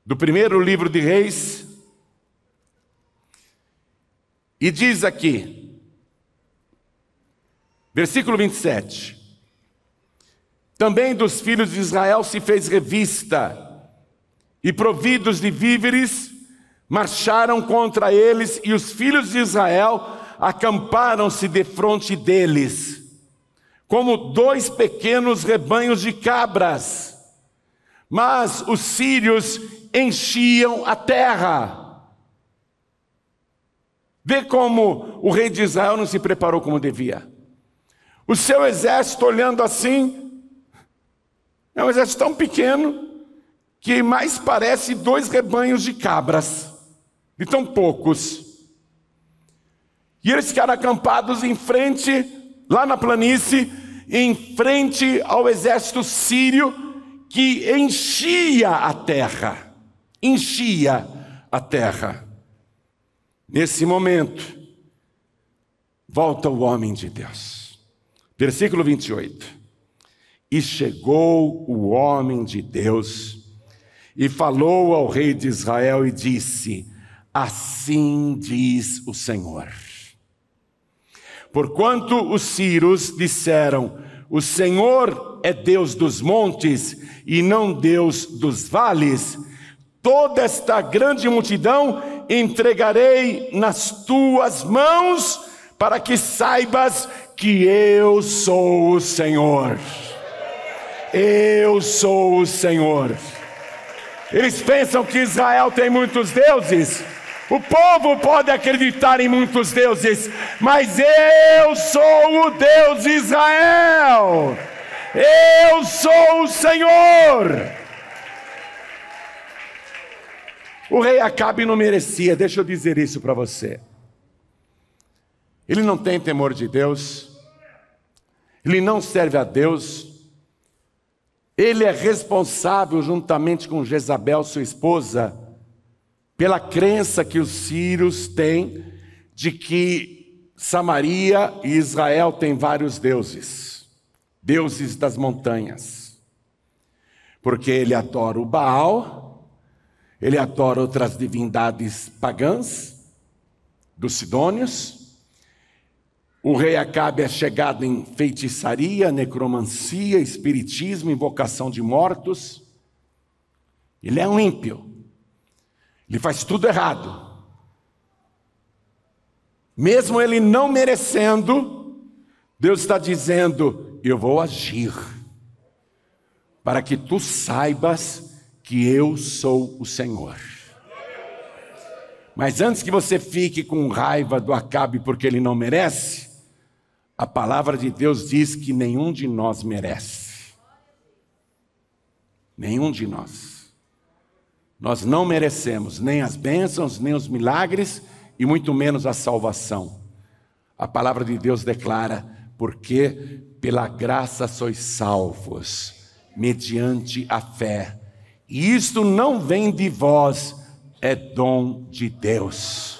Speaker 3: do primeiro livro de Reis. E diz aqui, versículo 27. Também dos filhos de Israel se fez revista, e providos de víveres, marcharam contra eles, e os filhos de Israel acamparam-se de frente deles como dois pequenos rebanhos de cabras. Mas os sírios enchiam a terra. Vê como o rei de Israel não se preparou como devia. O seu exército olhando assim, é um exército tão pequeno que mais parece dois rebanhos de cabras, de tão poucos. E eles ficaram acampados em frente, lá na planície, em frente ao exército sírio que enchia a terra. Enchia a terra. Nesse momento, volta o homem de Deus. Versículo 28. E chegou o homem de Deus e falou ao rei de Israel e disse: Assim diz o Senhor. Porquanto os Círios disseram: O Senhor é Deus dos montes e não Deus dos vales. Toda esta grande multidão entregarei nas tuas mãos, para que saibas que eu sou o Senhor. Eu sou o Senhor. Eles pensam que Israel tem muitos deuses. O povo pode acreditar em muitos deuses, mas eu sou o Deus de Israel. Eu sou o Senhor. O rei Acabe não merecia, deixa eu dizer isso para você. Ele não tem temor de Deus, ele não serve a Deus, ele é responsável, juntamente com Jezabel, sua esposa, pela crença que os sírios têm de que Samaria e Israel têm vários deuses, deuses das montanhas. Porque ele adora o Baal, ele adora outras divindades pagãs, dos sidônios, o rei Acabe é chegado em feitiçaria, necromancia, espiritismo, invocação de mortos. Ele é um ímpio. Ele faz tudo errado. Mesmo ele não merecendo, Deus está dizendo: Eu vou agir, para que tu saibas que eu sou o Senhor. Mas antes que você fique com raiva do Acabe porque ele não merece, a palavra de Deus diz que nenhum de nós merece. Nenhum de nós. Nós não merecemos nem as bênçãos, nem os milagres e muito menos a salvação. A palavra de Deus declara: porque pela graça sois salvos, mediante a fé. E isto não vem de vós, é dom de Deus.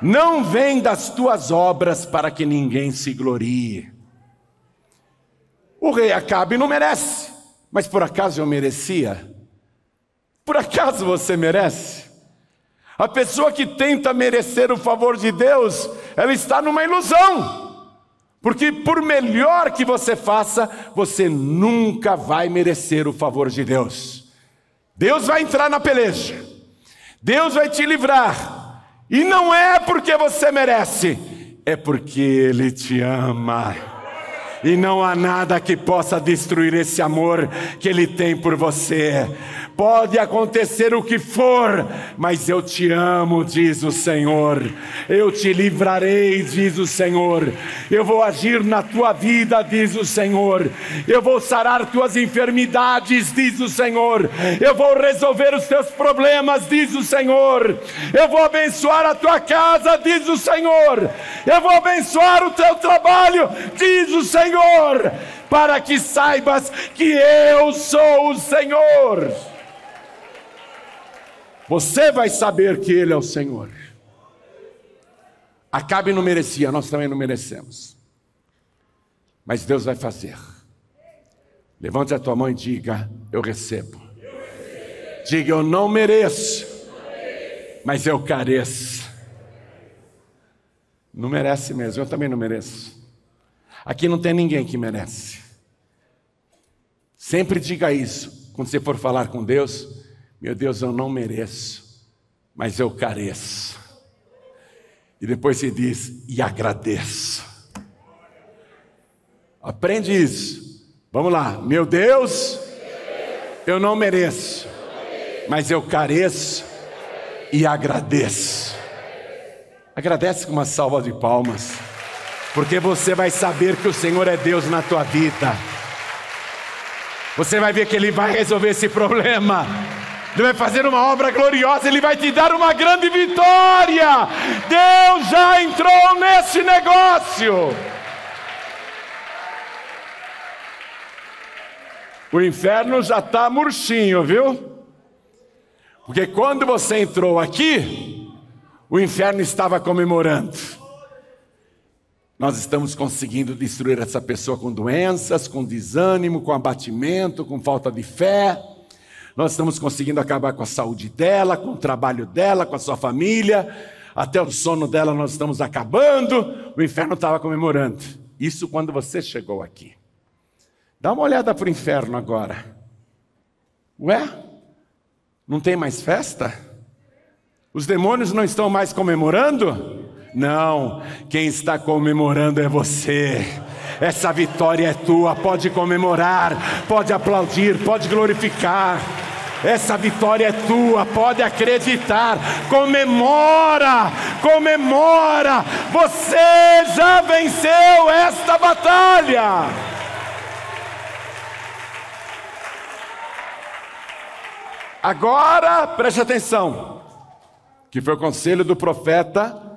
Speaker 3: Não vem das tuas obras para que ninguém se glorie. O rei Acabe não merece, mas por acaso eu merecia? Por acaso você merece? A pessoa que tenta merecer o favor de Deus, ela está numa ilusão. Porque por melhor que você faça, você nunca vai merecer o favor de Deus. Deus vai entrar na peleja. Deus vai te livrar. E não é porque você merece, é porque ele te ama e não há nada que possa destruir esse amor que Ele tem por você. Pode acontecer o que for, mas eu te amo, diz o Senhor. Eu te livrarei, diz o Senhor. Eu vou agir na tua vida, diz o Senhor. Eu vou sarar tuas enfermidades, diz o Senhor. Eu vou resolver os teus problemas, diz o Senhor. Eu vou abençoar a tua casa, diz o Senhor. Eu vou abençoar o teu trabalho, diz o Senhor. Senhor, para que saibas que eu sou o Senhor. Você vai saber que Ele é o Senhor. Acabe não merecia, nós também não merecemos. Mas Deus vai fazer. Levante a tua mão e diga: Eu recebo. Diga: Eu não mereço, mas eu careço. Não merece mesmo, eu também não mereço. Aqui não tem ninguém que merece. Sempre diga isso quando você for falar com Deus: Meu Deus, eu não mereço, mas eu careço. E depois se diz: E agradeço. Aprende isso. Vamos lá. Meu Deus, eu não mereço, mas eu careço e agradeço. Agradece com uma salva de palmas porque você vai saber que o Senhor é Deus na tua vida. Você vai ver que Ele vai resolver esse problema. Ele vai fazer uma obra gloriosa, Ele vai te dar uma grande vitória. Deus já entrou nesse negócio. O inferno já está murchinho, viu? Porque quando você entrou aqui, o inferno estava comemorando. Nós estamos conseguindo destruir essa pessoa com doenças, com desânimo, com abatimento, com falta de fé. Nós estamos conseguindo acabar com a saúde dela, com o trabalho dela, com a sua família. Até o sono dela nós estamos acabando. O inferno estava comemorando. Isso quando você chegou aqui. Dá uma olhada para o inferno agora. Ué? Não tem mais festa? Os demônios não estão mais comemorando? Não, quem está comemorando é você. Essa vitória é tua. Pode comemorar, pode aplaudir, pode glorificar. Essa vitória é tua, pode acreditar. Comemora, comemora. Você já venceu esta batalha. Agora, preste atenção. Que foi o conselho do profeta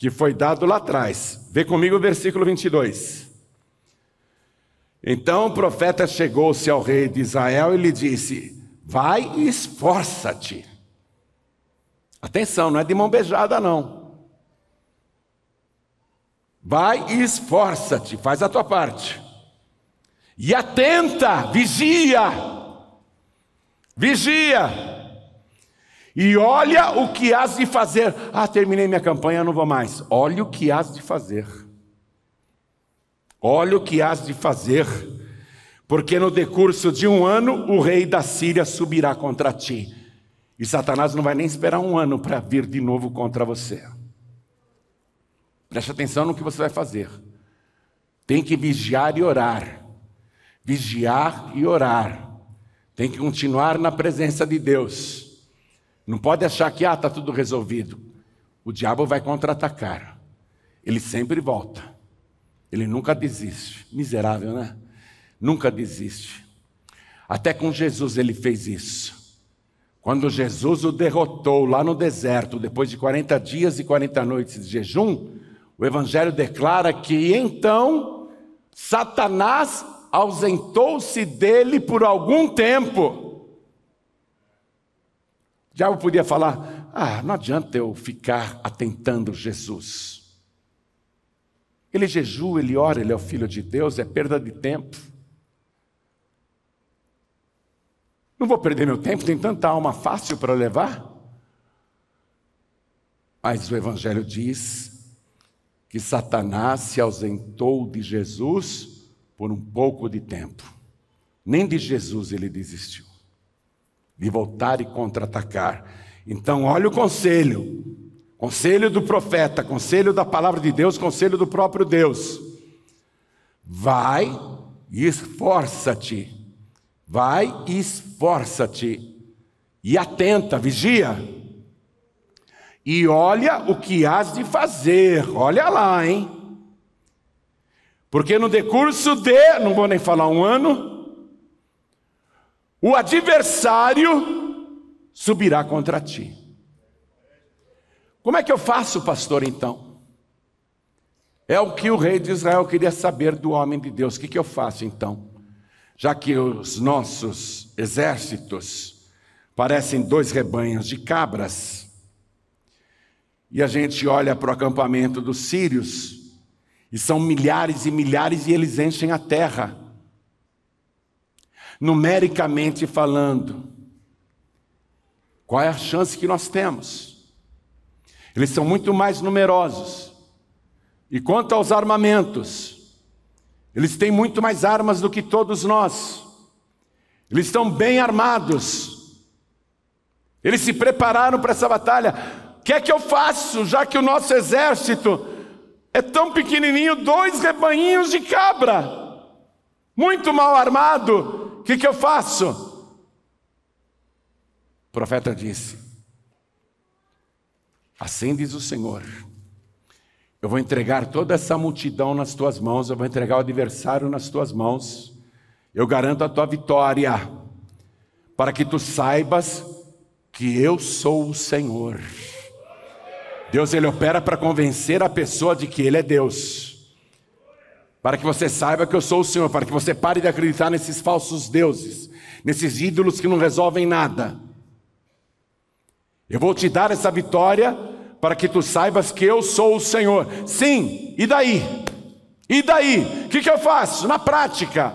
Speaker 3: que foi dado lá atrás. Vê comigo o versículo 22. Então o profeta chegou-se ao rei de Israel e lhe disse: Vai e esforça-te. Atenção, não é de mão beijada, não. Vai e esforça-te, faz a tua parte. E atenta, vigia. Vigia. E olha o que has de fazer. Ah, terminei minha campanha, não vou mais. Olha o que has de fazer. Olha o que has de fazer. Porque no decurso de um ano o rei da Síria subirá contra ti. E Satanás não vai nem esperar um ano para vir de novo contra você. Preste atenção no que você vai fazer. Tem que vigiar e orar. Vigiar e orar. Tem que continuar na presença de Deus não pode achar que ah, está tudo resolvido. O diabo vai contra-atacar. Ele sempre volta. Ele nunca desiste. Miserável, né? Nunca desiste. Até com Jesus ele fez isso. Quando Jesus o derrotou lá no deserto, depois de 40 dias e 40 noites de jejum, o Evangelho declara que então Satanás ausentou-se dele por algum tempo diabo podia falar: ah, não adianta eu ficar atentando Jesus. Ele jejua, ele ora, ele é o filho de Deus, é perda de tempo. Não vou perder meu tempo, tem tanta alma fácil para levar. Mas o Evangelho diz que Satanás se ausentou de Jesus por um pouco de tempo. Nem de Jesus ele desistiu de voltar e contra-atacar. Então, olha o conselho. Conselho do profeta, conselho da palavra de Deus, conselho do próprio Deus. Vai e esforça-te. Vai e esforça-te. E atenta, vigia. E olha o que has de fazer. Olha lá, hein? Porque no decurso de, não vou nem falar um ano, o adversário subirá contra ti. Como é que eu faço, pastor, então? É o que o rei de Israel queria saber do homem de Deus. O que, que eu faço então? Já que os nossos exércitos parecem dois rebanhos de cabras, e a gente olha para o acampamento dos sírios, e são milhares e milhares, e eles enchem a terra numericamente falando. Qual é a chance que nós temos? Eles são muito mais numerosos. E quanto aos armamentos, eles têm muito mais armas do que todos nós. Eles estão bem armados. Eles se prepararam para essa batalha. O que é que eu faço, já que o nosso exército é tão pequenininho dois rebanhinhos de cabra? muito mal armado, o que, que eu faço? O profeta disse: Assim diz o Senhor, eu vou entregar toda essa multidão nas tuas mãos, eu vou entregar o adversário nas tuas mãos, eu garanto a tua vitória, para que tu saibas que eu sou o Senhor. Deus ele opera para convencer a pessoa de que ele é Deus para que você saiba que eu sou o Senhor, para que você pare de acreditar nesses falsos deuses, nesses ídolos que não resolvem nada. Eu vou te dar essa vitória para que tu saibas que eu sou o Senhor. Sim, e daí? E daí? O que, que eu faço? Na prática.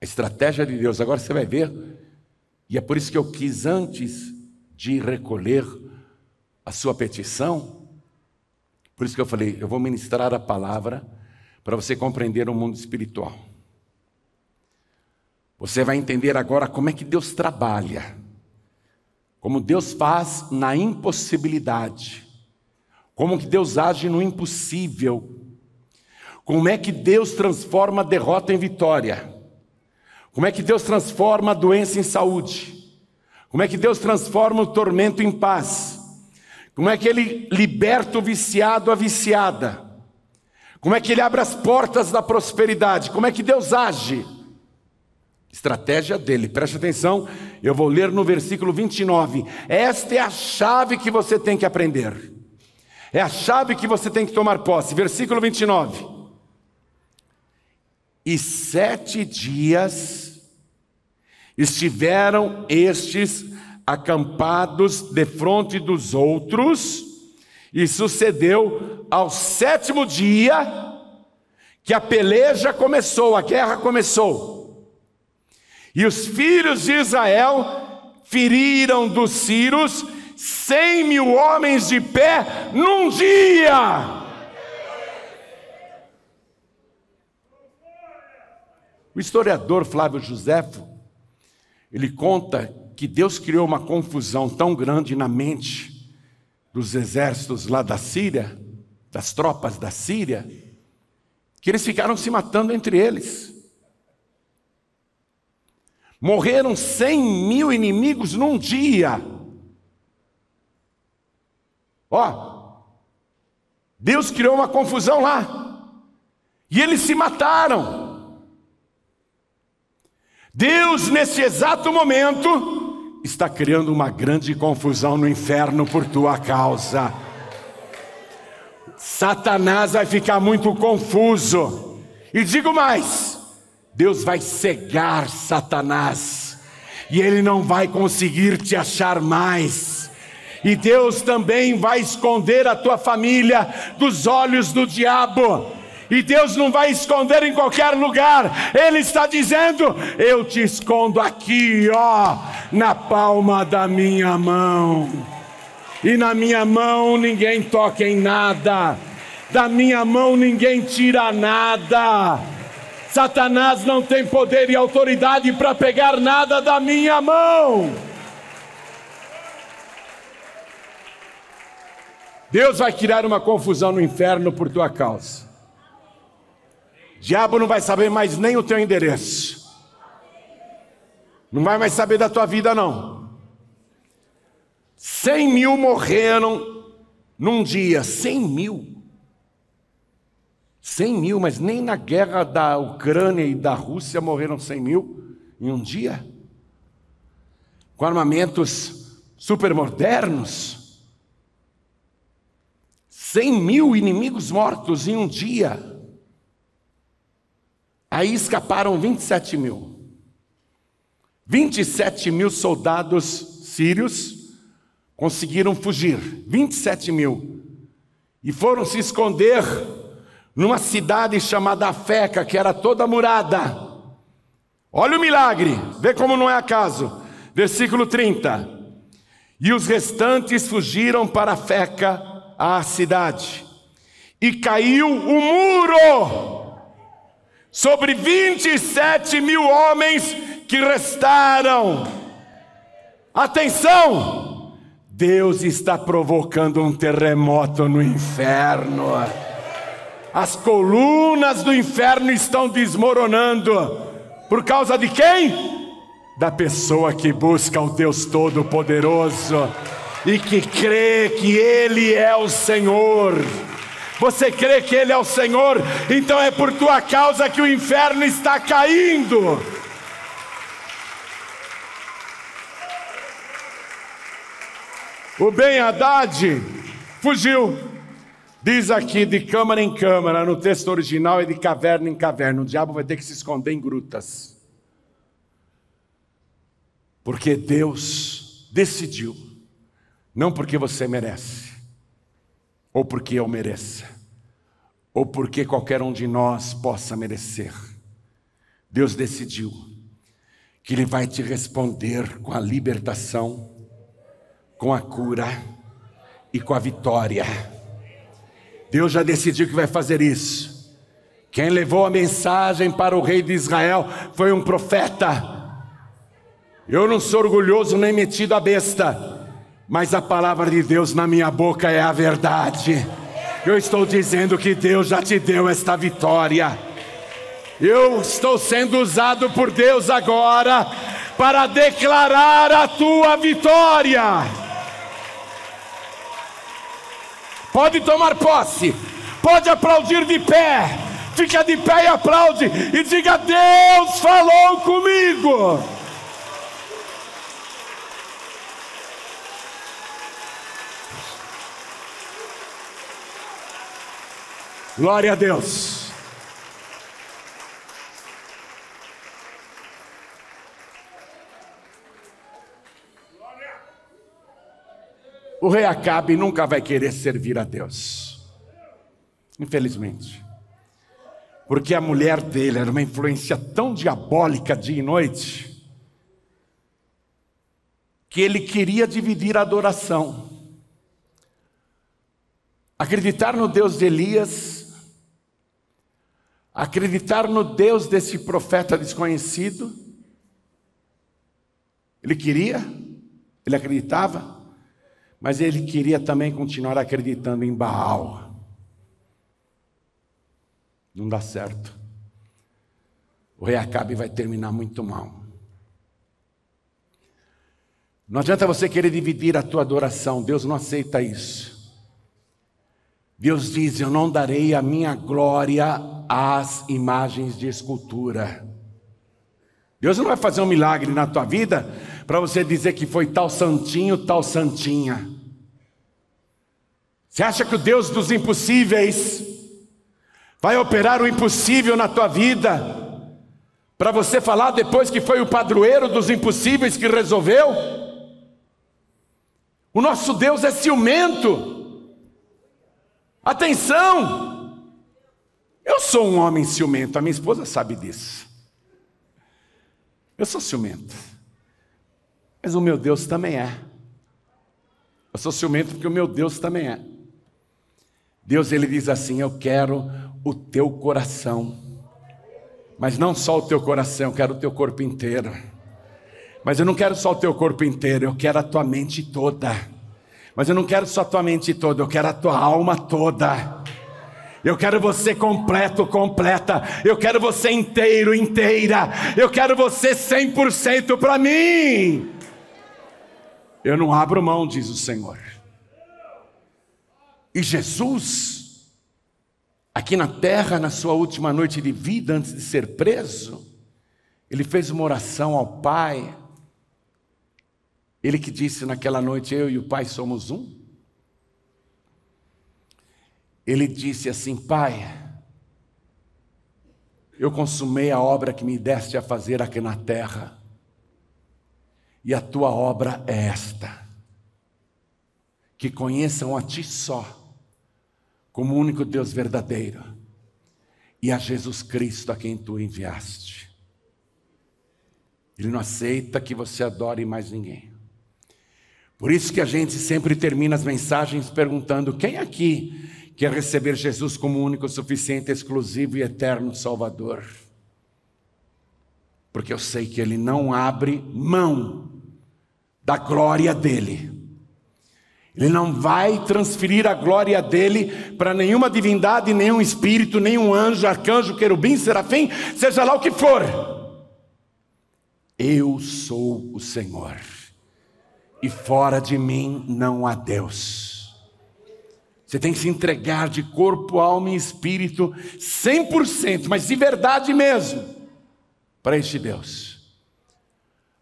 Speaker 3: A estratégia de Deus, agora você vai ver, e é por isso que eu quis antes de recolher a sua petição, por isso que eu falei, eu vou ministrar a palavra para você compreender o mundo espiritual. Você vai entender agora como é que Deus trabalha, como Deus faz na impossibilidade, como que Deus age no impossível, como é que Deus transforma derrota em vitória, como é que Deus transforma a doença em saúde, como é que Deus transforma o tormento em paz, como é que Ele liberta o viciado, a viciada. Como é que ele abre as portas da prosperidade? Como é que Deus age? Estratégia dele, preste atenção, eu vou ler no versículo 29. Esta é a chave que você tem que aprender, é a chave que você tem que tomar posse. Versículo 29. E sete dias estiveram estes acampados de frente dos outros, e sucedeu ao sétimo dia que a peleja começou, a guerra começou. E os filhos de Israel feriram dos Círios cem mil homens de pé num dia. O historiador Flávio Joséfo ele conta que Deus criou uma confusão tão grande na mente dos exércitos lá da Síria, das tropas da Síria, que eles ficaram se matando entre eles. Morreram 100 mil inimigos num dia. Ó, Deus criou uma confusão lá, e eles se mataram. Deus, nesse exato momento, está criando uma grande confusão no inferno por tua causa. Satanás vai ficar muito confuso. E digo mais: Deus vai cegar Satanás, e ele não vai conseguir te achar mais. E Deus também vai esconder a tua família dos olhos do diabo e Deus não vai esconder em qualquer lugar. Ele está dizendo: Eu te escondo aqui, ó, na palma da minha mão. E na minha mão ninguém toca em nada. Da minha mão ninguém tira nada. Satanás não tem poder e autoridade para pegar nada da minha mão. Deus vai criar uma confusão no inferno por tua causa. Diabo não vai saber mais nem o teu endereço. Não vai mais saber da tua vida, não. Cem mil morreram num dia. Cem mil. Cem mil, mas nem na guerra da Ucrânia e da Rússia morreram cem mil em um dia. Com armamentos supermodernos. Cem mil inimigos mortos em um dia. Aí escaparam 27 mil. 27 mil soldados sírios conseguiram fugir. 27 mil. E foram se esconder numa cidade chamada Feca que era toda murada. Olha o milagre, vê como não é acaso. Versículo 30. E os restantes fugiram para Feca, a cidade, e caiu o muro sobre 27 mil homens que restaram. Atenção! Deus está provocando um terremoto no inferno. As colunas do inferno estão desmoronando. Por causa de quem? Da pessoa que busca o Deus Todo-Poderoso e que crê que Ele é o Senhor. Você crê que Ele é o Senhor? Então é por tua causa que o inferno está caindo. O Ben Haddad fugiu. Diz aqui de câmara em câmara, no texto original é de caverna em caverna. O diabo vai ter que se esconder em grutas. Porque Deus decidiu, não porque você merece ou porque eu mereça, ou porque qualquer um de nós possa merecer. Deus decidiu que Ele vai te responder com a libertação, com a cura e com a vitória. Deus já decidiu que vai fazer isso. Quem levou a mensagem para o rei de Israel foi um profeta. Eu não sou orgulhoso nem metido a besta mas a palavra de Deus na minha boca é a verdade. Eu estou dizendo que Deus já te deu esta vitória. Eu estou sendo usado por Deus agora para declarar a tua vitória. Pode tomar posse, pode aplaudir de pé. Fica de pé e aplaude e diga: Deus falou comigo. Glória a Deus. O rei Acabe nunca vai querer servir a Deus. Infelizmente. Porque a mulher dele era uma influência tão diabólica dia e noite que ele queria dividir a adoração. Acreditar no Deus de Elias acreditar no Deus desse profeta desconhecido. Ele queria, ele acreditava, mas ele queria também continuar acreditando em Baal. Não dá certo. O rei Acabe vai terminar muito mal. Não adianta você querer dividir a tua adoração, Deus não aceita isso. Deus diz: Eu não darei a minha glória às imagens de escultura. Deus não vai fazer um milagre na tua vida para você dizer que foi tal santinho, tal santinha. Você acha que o Deus dos impossíveis vai operar o impossível na tua vida? Para você falar depois que foi o padroeiro dos impossíveis que resolveu? O nosso Deus é ciumento. Atenção! Eu sou um homem ciumento, a minha esposa sabe disso. Eu sou ciumento. Mas o meu Deus também é. Eu sou ciumento porque o meu Deus também é. Deus ele diz assim: Eu quero o teu coração. Mas não só o teu coração, eu quero o teu corpo inteiro. Mas eu não quero só o teu corpo inteiro, eu quero a tua mente toda. Mas eu não quero só tua mente toda, eu quero a tua alma toda. Eu quero você completo, completa. Eu quero você inteiro, inteira. Eu quero você 100% para mim. Eu não abro mão, diz o Senhor. E Jesus, aqui na terra, na sua última noite de vida, antes de ser preso, ele fez uma oração ao Pai ele que disse naquela noite: Eu e o Pai somos um. Ele disse assim: Pai, eu consumei a obra que me deste a fazer aqui na terra, e a tua obra é esta: que conheçam a ti só, como único Deus verdadeiro, e a Jesus Cristo a quem tu enviaste. Ele não aceita que você adore mais ninguém. Por isso que a gente sempre termina as mensagens perguntando: quem aqui quer receber Jesus como único, suficiente, exclusivo e eterno Salvador? Porque eu sei que ele não abre mão da glória dele. Ele não vai transferir a glória dele para nenhuma divindade, nenhum espírito, nenhum anjo, arcanjo, querubim, serafim, seja lá o que for. Eu sou o Senhor e fora de mim não há Deus. Você tem que se entregar de corpo, alma e espírito 100%, mas de verdade mesmo, para este Deus.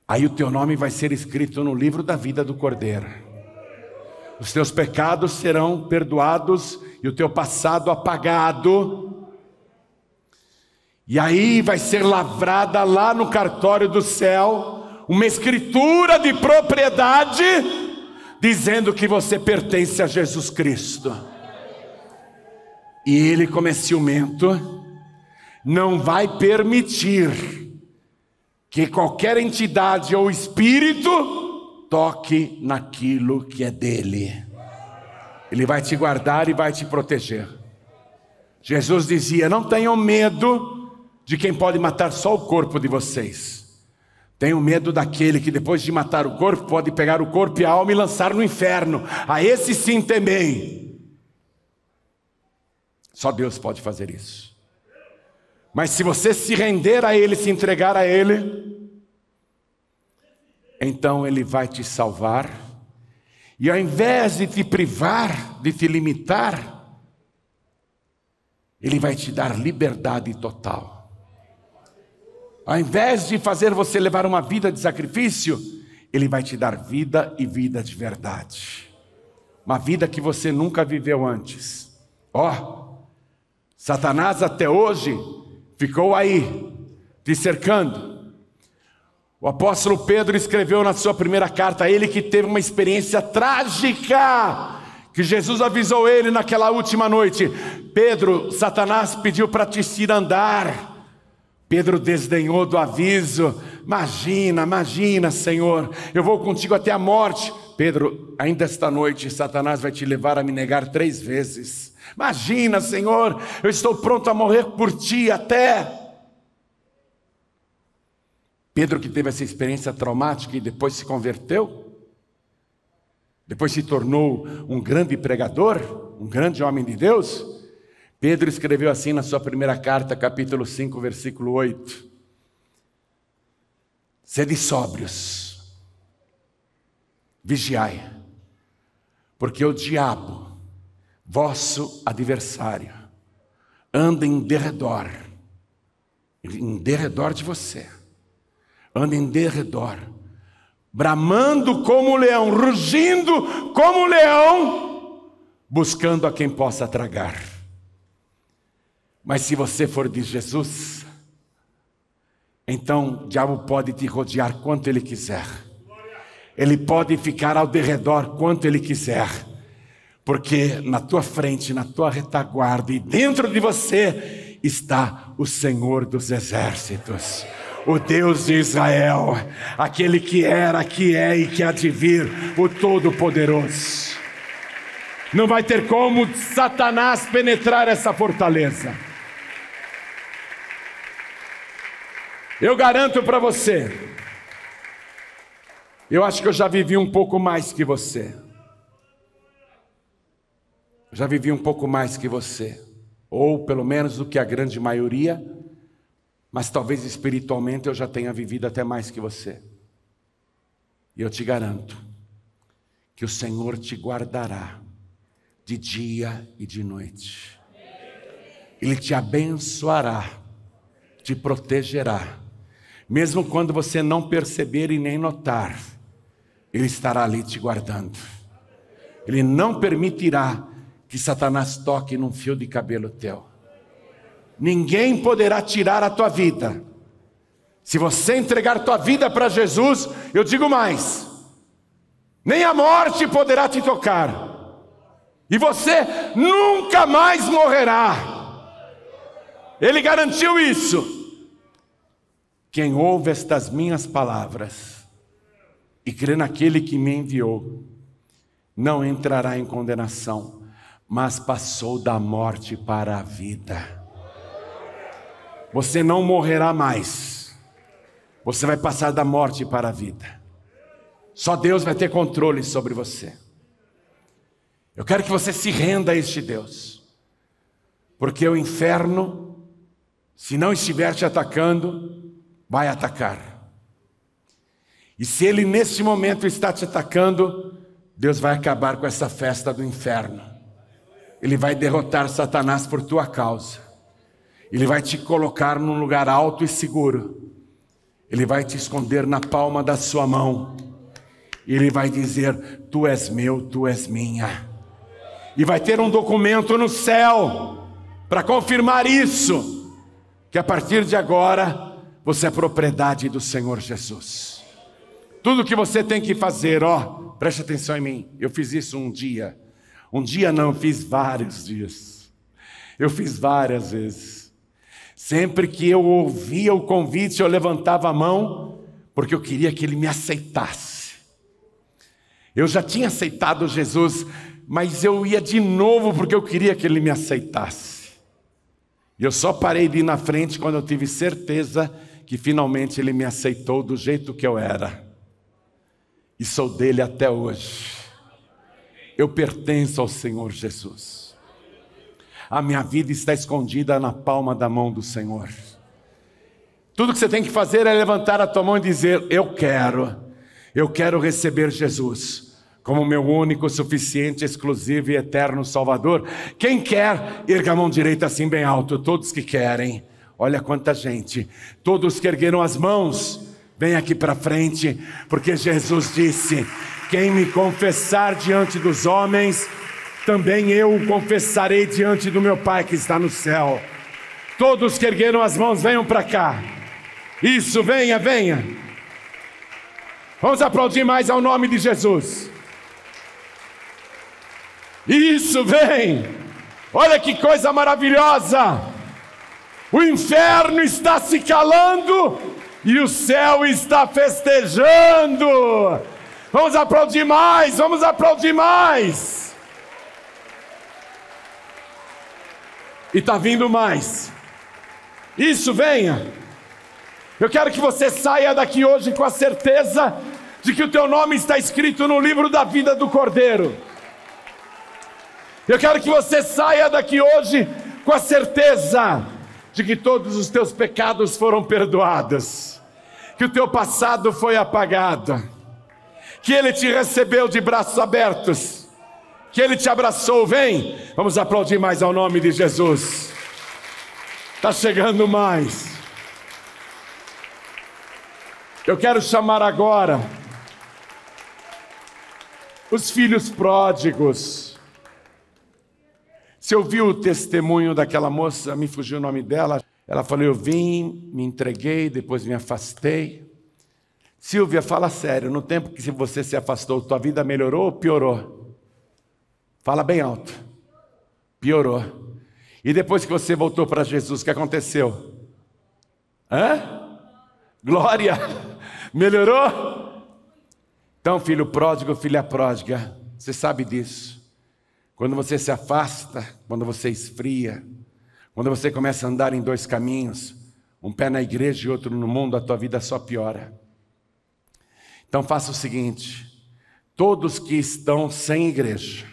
Speaker 3: Aí o teu nome vai ser escrito no livro da vida do Cordeiro. Os teus pecados serão perdoados e o teu passado apagado. E aí vai ser lavrada lá no cartório do céu uma escritura de propriedade dizendo que você pertence a Jesus Cristo. E ele, como é ciumento, não vai permitir que qualquer entidade ou espírito toque naquilo que é dele. Ele vai te guardar e vai te proteger. Jesus dizia: Não tenham medo de quem pode matar só o corpo de vocês tenho medo daquele que depois de matar o corpo pode pegar o corpo e a alma e lançar no inferno. A esse sim temei. Só Deus pode fazer isso. Mas se você se render a Ele, se entregar a Ele, então Ele vai te salvar. E ao invés de te privar, de te limitar, Ele vai te dar liberdade total. Ao invés de fazer você levar uma vida de sacrifício, Ele vai te dar vida e vida de verdade. Uma vida que você nunca viveu antes. Ó, oh, Satanás até hoje ficou aí, te cercando. O apóstolo Pedro escreveu na sua primeira carta, ele que teve uma experiência trágica, que Jesus avisou ele naquela última noite: Pedro, Satanás pediu para te ir andar Pedro desdenhou do aviso. Imagina, imagina, Senhor, eu vou contigo até a morte. Pedro, ainda esta noite, Satanás vai te levar a me negar três vezes. Imagina, Senhor, eu estou pronto a morrer por ti até. Pedro, que teve essa experiência traumática e depois se converteu, depois se tornou um grande pregador, um grande homem de Deus Pedro escreveu assim na sua primeira carta, capítulo 5, versículo 8: Sede sóbrios, vigiai, porque o diabo, vosso adversário, anda em derredor, em derredor de você, anda em derredor, bramando como um leão, rugindo como um leão, buscando a quem possa tragar. Mas se você for de Jesus, então o diabo pode te rodear quanto ele quiser. Ele pode ficar ao derredor quanto ele quiser. Porque na tua frente, na tua retaguarda e dentro de você está o Senhor dos exércitos o Deus de Israel, aquele que era, que é e que há de vir, o Todo-Poderoso. Não vai ter como Satanás penetrar essa fortaleza. Eu garanto para você. Eu acho que eu já vivi um pouco mais que você. Já vivi um pouco mais que você, ou pelo menos do que a grande maioria, mas talvez espiritualmente eu já tenha vivido até mais que você. E eu te garanto que o Senhor te guardará de dia e de noite. Ele te abençoará, te protegerá mesmo quando você não perceber e nem notar, Ele estará ali te guardando. Ele não permitirá que Satanás toque num fio de cabelo teu. Ninguém poderá tirar a tua vida. Se você entregar tua vida para Jesus, eu digo mais: nem a morte poderá te tocar, e você nunca mais morrerá. Ele garantiu isso. Quem ouve estas minhas palavras e crê naquele que me enviou, não entrará em condenação, mas passou da morte para a vida. Você não morrerá mais, você vai passar da morte para a vida. Só Deus vai ter controle sobre você. Eu quero que você se renda a este Deus, porque o inferno, se não estiver te atacando, vai atacar. E se ele nesse momento está te atacando, Deus vai acabar com essa festa do inferno. Ele vai derrotar Satanás por tua causa. Ele vai te colocar num lugar alto e seguro. Ele vai te esconder na palma da sua mão. Ele vai dizer: Tu és meu, tu és minha. E vai ter um documento no céu para confirmar isso. Que a partir de agora você é propriedade do Senhor Jesus. Tudo que você tem que fazer, ó, preste atenção em mim. Eu fiz isso um dia. Um dia não, fiz vários dias. Eu fiz várias vezes. Sempre que eu ouvia o convite, eu levantava a mão, porque eu queria que ele me aceitasse. Eu já tinha aceitado Jesus, mas eu ia de novo porque eu queria que ele me aceitasse. E eu só parei de ir na frente quando eu tive certeza que finalmente ele me aceitou do jeito que eu era. E sou dele até hoje. Eu pertenço ao Senhor Jesus. A minha vida está escondida na palma da mão do Senhor. Tudo que você tem que fazer é levantar a tua mão e dizer: Eu quero, eu quero receber Jesus como meu único, suficiente, exclusivo e eterno Salvador. Quem quer, erga a mão direita assim bem alto, todos que querem. Olha quanta gente, todos que ergueram as mãos, vem aqui para frente, porque Jesus disse: Quem me confessar diante dos homens, também eu o confessarei diante do meu Pai que está no céu. Todos que ergueram as mãos, venham para cá. Isso, venha, venha. Vamos aplaudir mais ao nome de Jesus. Isso, vem. Olha que coisa maravilhosa. O inferno está se calando e o céu está festejando. Vamos aplaudir mais, vamos aplaudir mais. E está vindo mais. Isso, venha. Eu quero que você saia daqui hoje com a certeza de que o teu nome está escrito no livro da vida do Cordeiro. Eu quero que você saia daqui hoje com a certeza de que todos os teus pecados foram perdoados, que o teu passado foi apagado, que ele te recebeu de braços abertos, que ele te abraçou. Vem, vamos aplaudir mais ao nome de Jesus. Está chegando mais. Eu quero chamar agora os filhos pródigos você ouviu o testemunho daquela moça, me fugiu o nome dela. Ela falou: Eu vim, me entreguei, depois me afastei. Silvia, fala sério: no tempo que você se afastou, tua vida melhorou ou piorou? Fala bem alto. Piorou. E depois que você voltou para Jesus, o que aconteceu? Hã? Glória! Melhorou? Então, filho pródigo, filha pródiga, você sabe disso. Quando você se afasta, quando você esfria, quando você começa a andar em dois caminhos, um pé na igreja e outro no mundo, a tua vida só piora. Então faça o seguinte: todos que estão sem igreja,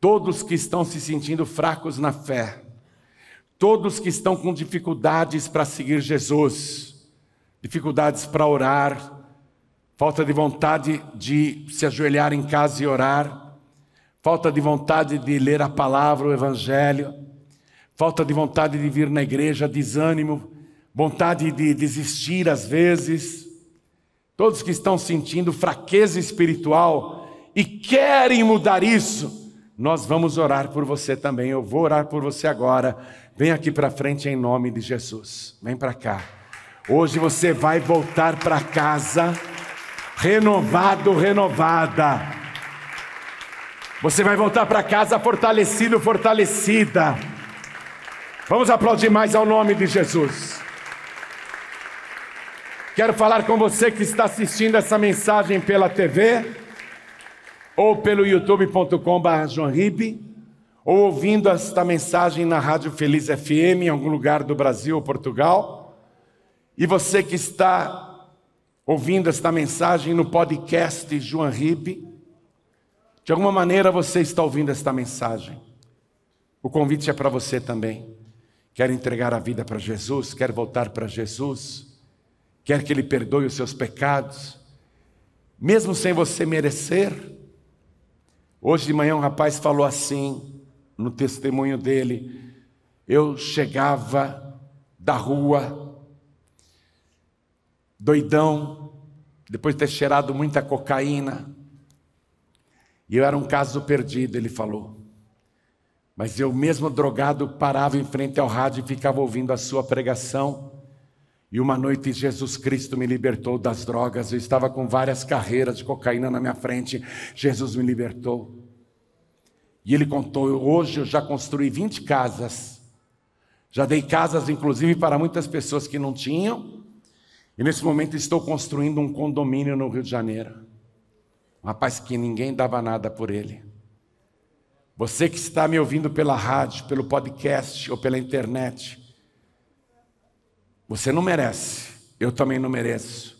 Speaker 3: todos que estão se sentindo fracos na fé, todos que estão com dificuldades para seguir Jesus, dificuldades para orar, falta de vontade de se ajoelhar em casa e orar, falta de vontade de ler a palavra, o evangelho, falta de vontade de vir na igreja, desânimo, vontade de desistir às vezes. Todos que estão sentindo fraqueza espiritual e querem mudar isso, nós vamos orar por você também. Eu vou orar por você agora. Vem aqui para frente em nome de Jesus. Vem para cá. Hoje você vai voltar para casa renovado, renovada você vai voltar para casa fortalecido, fortalecida. Vamos aplaudir mais ao nome de Jesus. Quero falar com você que está assistindo essa mensagem pela TV ou pelo youtube.com.br ou ouvindo esta mensagem na Rádio Feliz FM em algum lugar do Brasil ou Portugal. E você que está ouvindo esta mensagem no podcast João Ribe, de alguma maneira você está ouvindo esta mensagem. O convite é para você também. Quer entregar a vida para Jesus? Quer voltar para Jesus? Quer que Ele perdoe os seus pecados? Mesmo sem você merecer? Hoje de manhã um rapaz falou assim, no testemunho dele: Eu chegava da rua, doidão, depois de ter cheirado muita cocaína, e eu era um caso perdido, ele falou. Mas eu, mesmo drogado, parava em frente ao rádio e ficava ouvindo a sua pregação. E uma noite Jesus Cristo me libertou das drogas. Eu estava com várias carreiras de cocaína na minha frente. Jesus me libertou. E ele contou: hoje eu já construí 20 casas. Já dei casas, inclusive, para muitas pessoas que não tinham. E nesse momento estou construindo um condomínio no Rio de Janeiro. Um rapaz que ninguém dava nada por ele. Você que está me ouvindo pela rádio, pelo podcast ou pela internet, você não merece, eu também não mereço,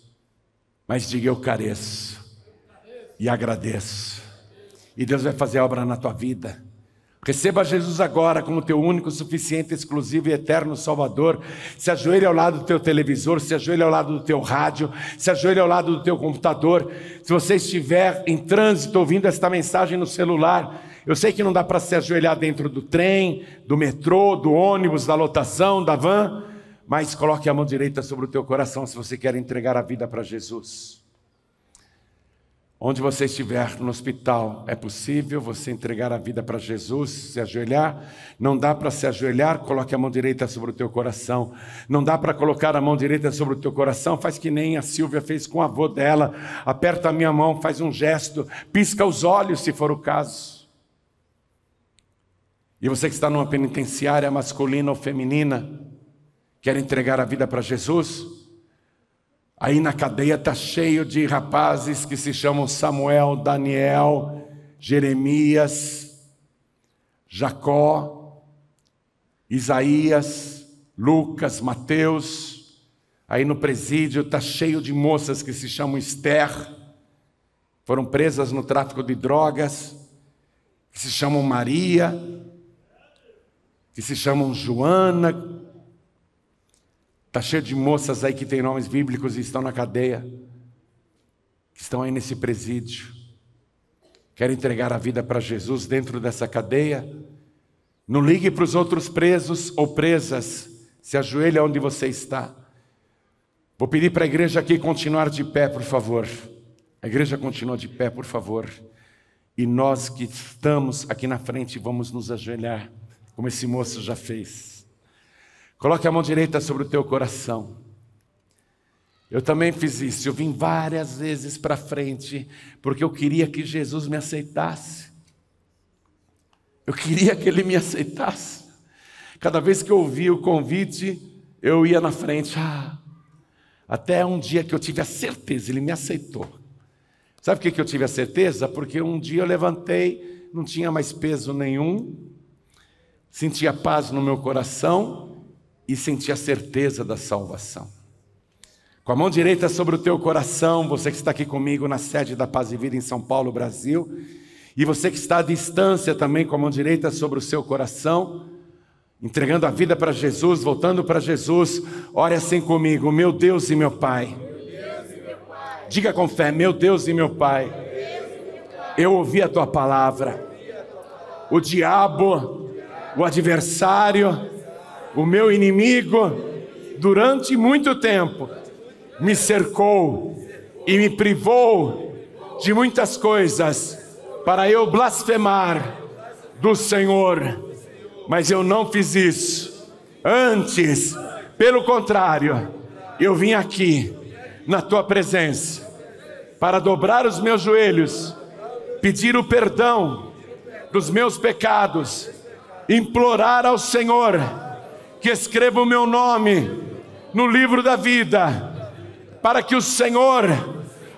Speaker 3: mas diga eu careço e agradeço. E Deus vai fazer a obra na tua vida. Receba Jesus agora como teu único, suficiente, exclusivo e eterno Salvador. Se ajoelhe ao lado do teu televisor, se ajoelhe ao lado do teu rádio, se ajoelhe ao lado do teu computador. Se você estiver em trânsito ouvindo esta mensagem no celular, eu sei que não dá para se ajoelhar dentro do trem, do metrô, do ônibus, da lotação, da van, mas coloque a mão direita sobre o teu coração se você quer entregar a vida para Jesus. Onde você estiver no hospital, é possível você entregar a vida para Jesus, se ajoelhar? Não dá para se ajoelhar, coloque a mão direita sobre o teu coração. Não dá para colocar a mão direita sobre o teu coração, faz que nem a Silvia fez com o avô dela. Aperta a minha mão, faz um gesto, pisca os olhos se for o caso. E você que está numa penitenciária masculina ou feminina, quer entregar a vida para Jesus? Aí na cadeia está cheio de rapazes que se chamam Samuel, Daniel, Jeremias, Jacó, Isaías, Lucas, Mateus. Aí no presídio está cheio de moças que se chamam Esther, foram presas no tráfico de drogas, que se chamam Maria, que se chamam Joana, Está cheio de moças aí que têm nomes bíblicos e estão na cadeia, que estão aí nesse presídio, querem entregar a vida para Jesus dentro dessa cadeia. Não ligue para os outros presos ou presas, se ajoelha onde você está. Vou pedir para a igreja aqui continuar de pé, por favor. A igreja continua de pé, por favor. E nós que estamos aqui na frente vamos nos ajoelhar, como esse moço já fez. Coloque a mão direita sobre o teu coração. Eu também fiz isso. Eu vim várias vezes para frente porque eu queria que Jesus me aceitasse. Eu queria que ele me aceitasse. Cada vez que eu ouvia o convite, eu ia na frente. Ah, até um dia que eu tive a certeza, ele me aceitou. Sabe por que eu tive a certeza? Porque um dia eu levantei, não tinha mais peso nenhum, sentia paz no meu coração e sentir a certeza da salvação. Com a mão direita sobre o teu coração, você que está aqui comigo na sede da Paz e Vida em São Paulo, Brasil, e você que está à distância também com a mão direita sobre o seu coração, entregando a vida para Jesus, voltando para Jesus, ore assim comigo, meu Deus e meu Pai. Diga com fé, meu Deus e meu Pai, eu ouvi a tua palavra. O diabo, o adversário, o meu inimigo, durante muito tempo, me cercou e me privou de muitas coisas para eu blasfemar do Senhor. Mas eu não fiz isso. Antes, pelo contrário, eu vim aqui na tua presença para dobrar os meus joelhos, pedir o perdão dos meus pecados, implorar ao Senhor que escreva o meu nome no livro da vida, para que o Senhor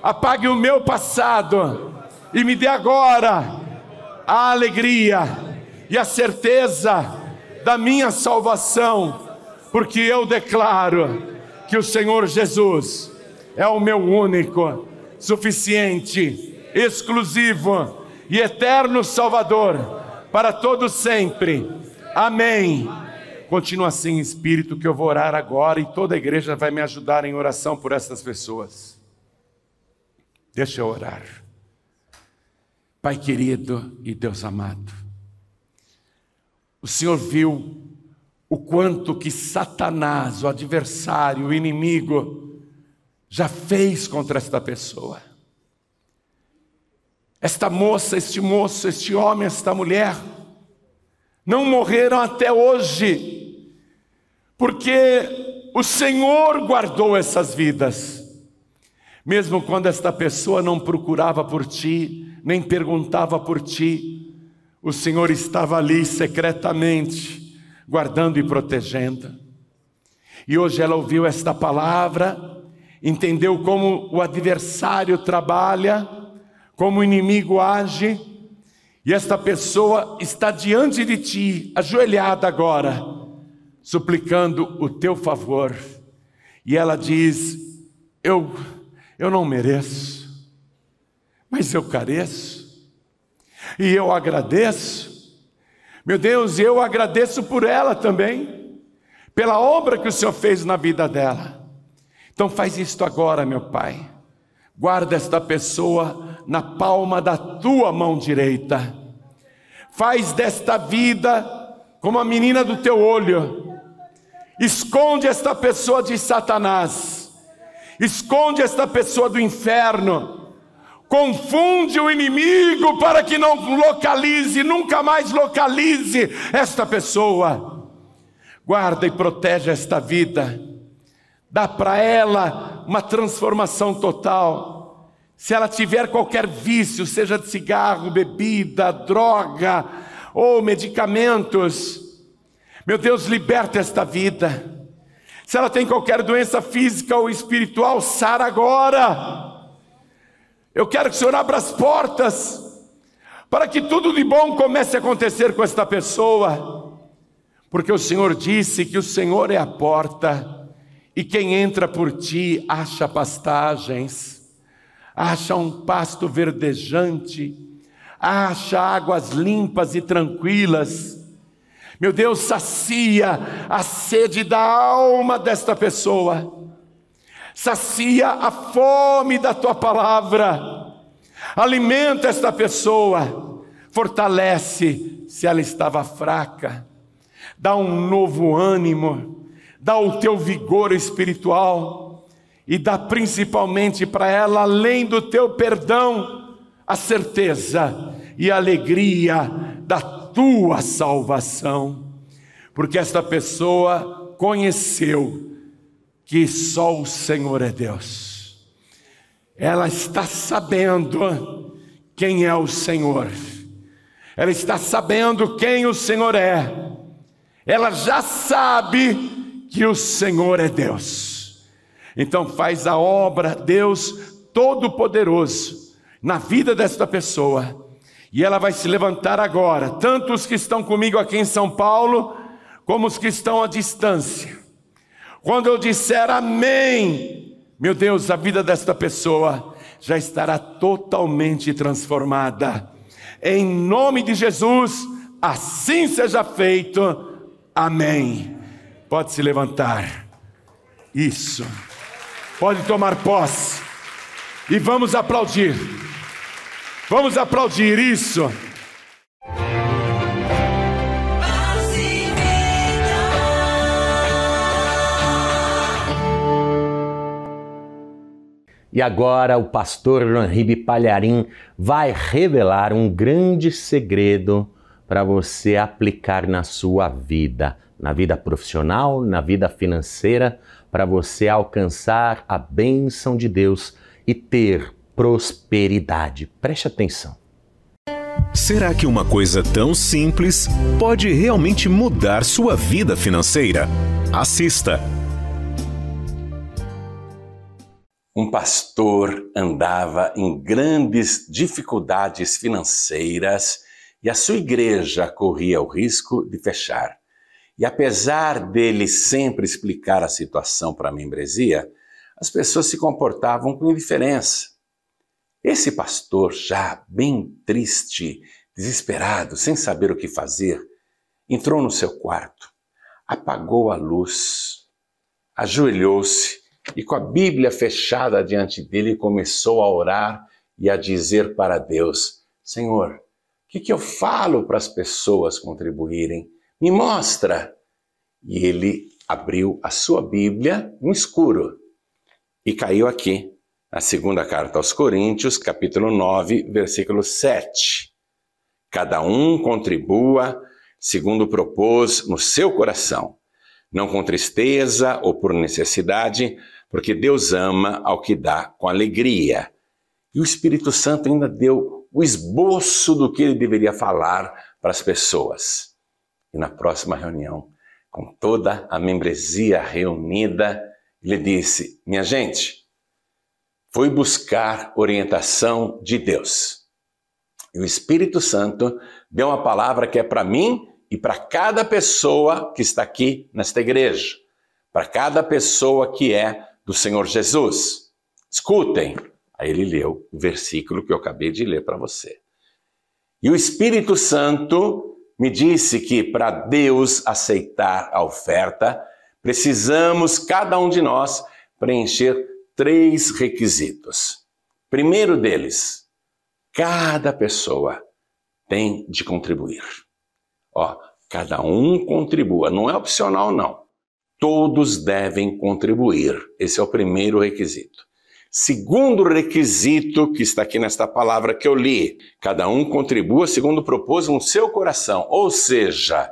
Speaker 3: apague o meu passado e me dê agora a alegria e a certeza da minha salvação, porque eu declaro que o Senhor Jesus é o meu único, suficiente, exclusivo e eterno Salvador para todos sempre. Amém Continua assim, Espírito, que eu vou orar agora e toda a igreja vai me ajudar em oração por essas pessoas. Deixa eu orar. Pai querido e Deus amado, o Senhor viu o quanto que Satanás, o adversário, o inimigo, já fez contra esta pessoa. Esta moça, este moço, este homem, esta mulher, não morreram até hoje porque o Senhor guardou essas vidas. Mesmo quando esta pessoa não procurava por ti, nem perguntava por ti, o Senhor estava ali secretamente, guardando e protegendo. E hoje ela ouviu esta palavra, entendeu como o adversário trabalha, como o inimigo age, e esta pessoa está diante de ti, ajoelhada agora suplicando o teu favor, e ela diz: Eu, eu não mereço, mas eu careço, e eu agradeço. Meu Deus, eu agradeço por ela também, pela obra que o Senhor fez na vida dela. Então faz isto agora, meu Pai. Guarda esta pessoa na palma da tua mão direita. Faz desta vida como a menina do teu olho, Esconde esta pessoa de Satanás, esconde esta pessoa do inferno, confunde o inimigo para que não localize, nunca mais localize esta pessoa. Guarda e protege esta vida, dá para ela uma transformação total. Se ela tiver qualquer vício, seja de cigarro, bebida, droga ou medicamentos, meu Deus, liberta esta vida. Se ela tem qualquer doença física ou espiritual, sara agora. Eu quero que o Senhor abra as portas para que tudo de bom comece a acontecer com esta pessoa. Porque o Senhor disse que o Senhor é a porta e quem entra por ti acha pastagens, acha um pasto verdejante, acha águas limpas e tranquilas meu Deus, sacia a sede da alma desta pessoa, sacia a fome da tua palavra, alimenta esta pessoa, fortalece se ela estava fraca, dá um novo ânimo, dá o teu vigor espiritual e dá principalmente para ela, além do teu perdão, a certeza e a alegria da tua salvação, porque esta pessoa conheceu que só o Senhor é Deus. Ela está sabendo quem é o Senhor, ela está sabendo quem o Senhor é, ela já sabe que o Senhor é Deus. Então faz a obra, Deus Todo-Poderoso, na vida desta pessoa e ela vai se levantar agora, tanto os que estão comigo aqui em São Paulo, como os que estão à distância. Quando eu disser amém, meu Deus, a vida desta pessoa já estará totalmente transformada. Em nome de Jesus, assim seja feito. Amém. Pode se levantar. Isso. Pode tomar posse. E vamos aplaudir. Vamos aplaudir isso.
Speaker 2: E agora o pastor Jean-Ribe Palharim vai revelar um grande segredo para você aplicar na sua vida, na vida profissional, na vida financeira, para você alcançar a bênção de Deus e ter prosperidade. Preste atenção. Será que uma coisa tão simples pode realmente
Speaker 1: mudar sua vida financeira? Assista! Um pastor andava em grandes
Speaker 3: dificuldades financeiras e a sua igreja corria o risco de fechar. E apesar dele sempre explicar a situação para a membresia, as pessoas se comportavam com indiferença. Esse pastor, já bem triste, desesperado, sem saber o que fazer, entrou no seu quarto, apagou a luz, ajoelhou-se e, com a Bíblia fechada diante dele, começou a orar e a dizer para Deus: Senhor, o que, que eu falo para as pessoas contribuírem? Me mostra! E ele abriu a sua Bíblia no escuro e caiu aqui a segunda carta aos Coríntios, capítulo 9, versículo 7. Cada um contribua segundo propôs no seu coração, não com tristeza ou por necessidade, porque Deus ama ao que dá com alegria. E o Espírito Santo ainda deu o esboço do que ele deveria falar para as pessoas. E na próxima reunião, com toda a membresia reunida, ele disse: Minha gente, foi buscar orientação de Deus. E o Espírito Santo deu uma palavra que é para mim e para cada pessoa que está aqui nesta igreja, para cada pessoa que é do Senhor Jesus. Escutem. Aí ele leu o versículo que eu acabei de ler para você. E o Espírito Santo me disse que para Deus aceitar a oferta, precisamos cada um de nós preencher três requisitos. Primeiro deles, cada pessoa tem de contribuir. Ó, cada um contribua, não é opcional não. Todos devem contribuir. Esse é o primeiro requisito. Segundo requisito que está aqui nesta palavra que eu li, cada um contribua segundo propôs no seu coração, ou seja,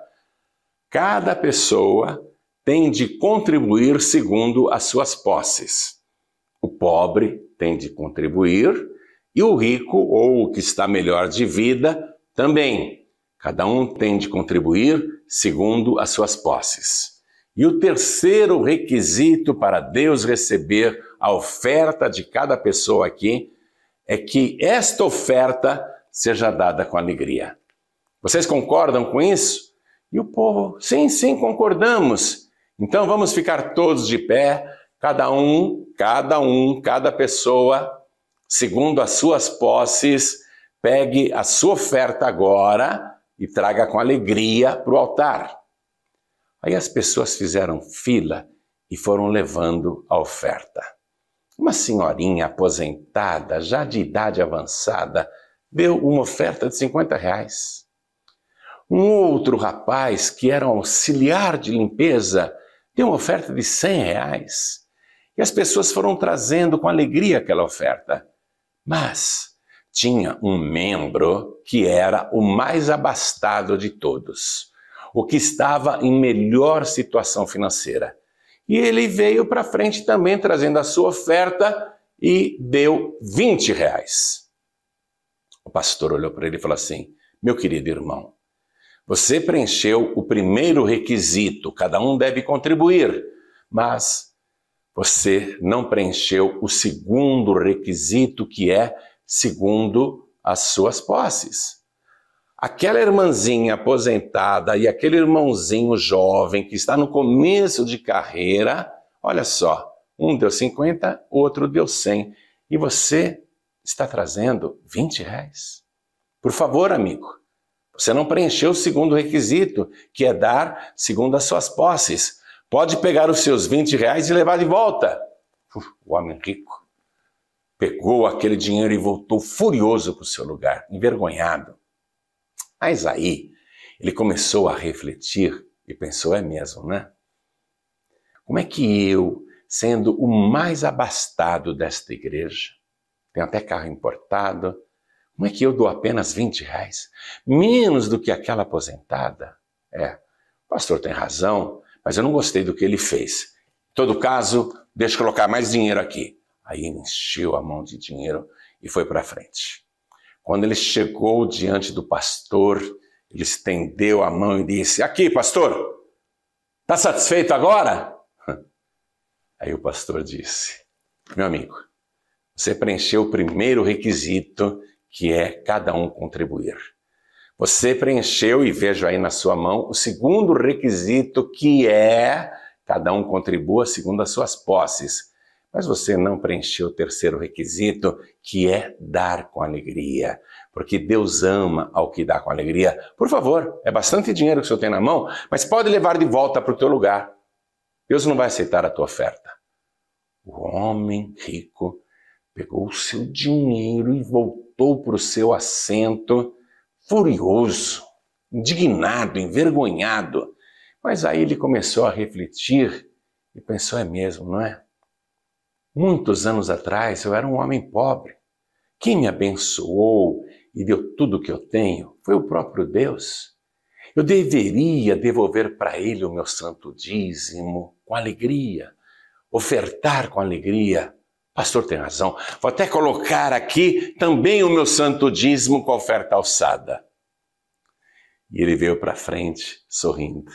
Speaker 3: cada pessoa tem de contribuir segundo as suas posses. O pobre tem de contribuir e o rico ou o que está melhor de vida também. Cada um tem de contribuir segundo as suas posses. E o terceiro requisito para Deus receber a oferta de cada pessoa aqui é que esta oferta seja dada com alegria. Vocês concordam com isso? E o povo, sim, sim, concordamos. Então vamos ficar todos de pé Cada um, cada um, cada pessoa, segundo as suas posses, pegue a sua oferta agora e traga com alegria para o altar. Aí as pessoas fizeram fila e foram levando a oferta. Uma senhorinha aposentada, já de idade avançada, deu uma oferta de 50 reais. Um outro rapaz, que era um auxiliar de limpeza, deu uma oferta de 100 reais. E as pessoas foram trazendo com alegria aquela oferta. Mas tinha um membro que era o mais abastado de todos, o que estava em melhor situação financeira. E ele veio para frente também trazendo a sua oferta e deu 20 reais. O pastor olhou para ele e falou assim: Meu querido irmão, você preencheu o primeiro requisito, cada um deve contribuir, mas você não preencheu o segundo requisito, que é segundo as suas posses. Aquela irmãzinha aposentada e aquele irmãozinho jovem que está no começo de carreira, olha só, um deu 50, outro deu 100. E você está trazendo 20 reais. Por favor, amigo, você não preencheu o segundo requisito, que é dar segundo as suas posses. Pode pegar os seus 20 reais e levar de volta. Uf, o homem rico pegou aquele dinheiro e voltou furioso para o seu lugar, envergonhado. Mas aí ele começou a refletir e pensou: é mesmo, né? Como é que eu, sendo o mais abastado desta igreja, tenho até carro importado, como é que eu dou apenas 20 reais? Menos do que aquela aposentada? É, o pastor tem razão mas eu não gostei do que ele fez. Em todo caso, deixa eu colocar mais dinheiro aqui. Aí encheu a mão de dinheiro e foi para frente. Quando ele chegou diante do pastor, ele estendeu a mão e disse: Aqui, pastor, está satisfeito agora? Aí o pastor disse: Meu amigo, você preencheu o primeiro requisito, que é cada um contribuir. Você preencheu, e vejo aí na sua mão, o segundo requisito que é cada um contribua segundo as suas posses. Mas você não preencheu o terceiro requisito, que é dar com alegria. Porque Deus ama ao que dá com alegria. Por favor, é bastante dinheiro que o senhor tem na mão, mas pode levar de volta para o teu lugar. Deus não vai aceitar a tua oferta. O homem rico pegou o seu dinheiro e voltou para o seu assento furioso, indignado, envergonhado. Mas aí ele começou a refletir e pensou: é mesmo, não é? Muitos anos atrás eu era um homem pobre. Quem me abençoou e deu tudo o que eu tenho foi o próprio Deus. Eu deveria devolver para Ele o meu santo dízimo com alegria, ofertar com alegria, Pastor tem razão. Vou até colocar aqui também o meu santo dízimo com a oferta alçada.
Speaker 4: E ele veio para frente, sorrindo,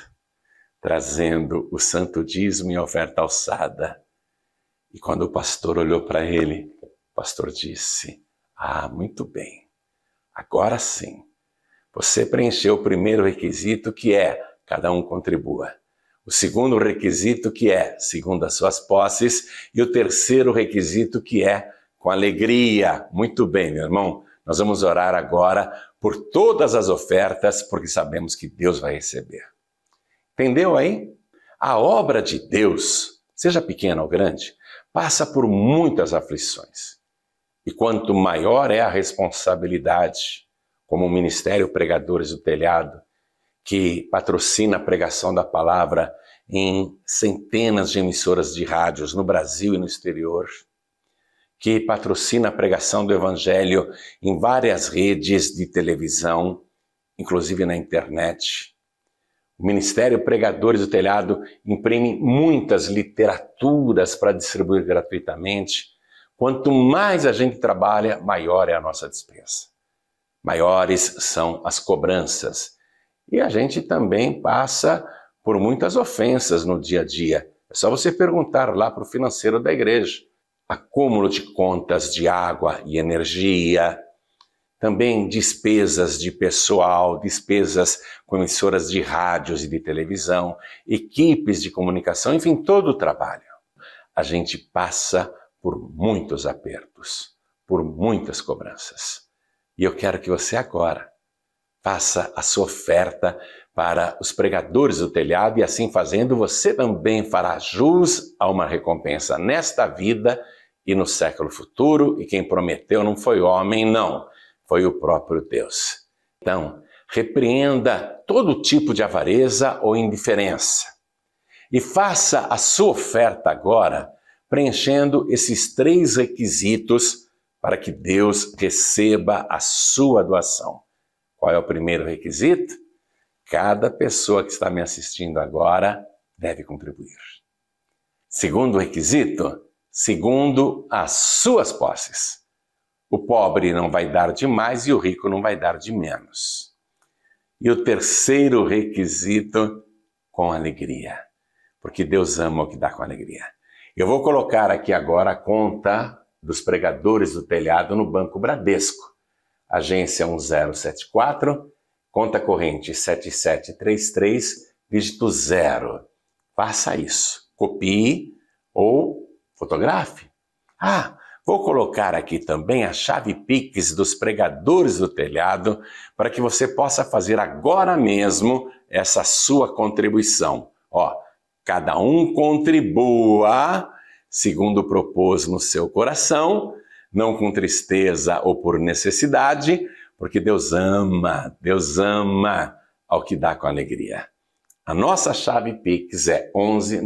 Speaker 3: trazendo o santo dízimo e a oferta alçada. E quando o pastor olhou para ele, o pastor disse: Ah, muito bem, agora sim. Você preencheu o primeiro requisito que é: cada um contribua o segundo requisito que é, segundo as suas posses, e o terceiro requisito que é com alegria. Muito bem, meu irmão, nós vamos orar agora por todas as ofertas, porque sabemos que Deus vai receber. Entendeu aí? A obra de Deus, seja pequena ou grande, passa por muitas aflições. E quanto maior é a responsabilidade, como o Ministério Pregadores do Telhado, que patrocina a pregação da palavra em centenas de emissoras de rádios no Brasil e no exterior, que patrocina a pregação do Evangelho em várias
Speaker 4: redes de televisão, inclusive na internet. O
Speaker 3: Ministério Pregadores do Telhado imprime muitas literaturas para distribuir gratuitamente. Quanto mais a gente trabalha, maior é a nossa despesa. Maiores são as cobranças e a gente também passa por muitas ofensas no dia a dia. É só você perguntar lá para o financeiro da igreja. Acúmulo de contas de água e energia, também despesas de pessoal, despesas com emissoras de rádios e de
Speaker 4: televisão, equipes de comunicação, enfim, todo o trabalho. A gente passa por muitos apertos, por muitas cobranças. E
Speaker 3: eu quero que você agora Faça a sua oferta para os pregadores do telhado e assim fazendo você também fará jus a uma recompensa nesta vida e no século futuro, e quem prometeu não foi homem, não, foi o próprio Deus. Então, repreenda todo tipo de avareza ou indiferença e faça a sua oferta agora, preenchendo esses três requisitos para que Deus receba a sua doação. Qual é o primeiro requisito? Cada pessoa que está me assistindo agora deve contribuir. Segundo requisito, segundo as suas posses. O pobre não vai dar de mais e o rico não vai dar de menos. E o terceiro requisito, com alegria, porque Deus ama o que dá com alegria. Eu vou colocar aqui
Speaker 4: agora a conta dos pregadores do telhado no Banco Bradesco agência 1074, conta corrente 7733, dígito 0. Faça isso. Copie ou
Speaker 3: fotografe. Ah, vou colocar aqui também a chave Pix dos pregadores do telhado para que você possa fazer agora mesmo essa sua contribuição. Ó, cada um contribua segundo propôs no seu coração não com tristeza ou por necessidade, porque Deus ama, Deus ama ao que dá com alegria. A nossa chave Pix é 11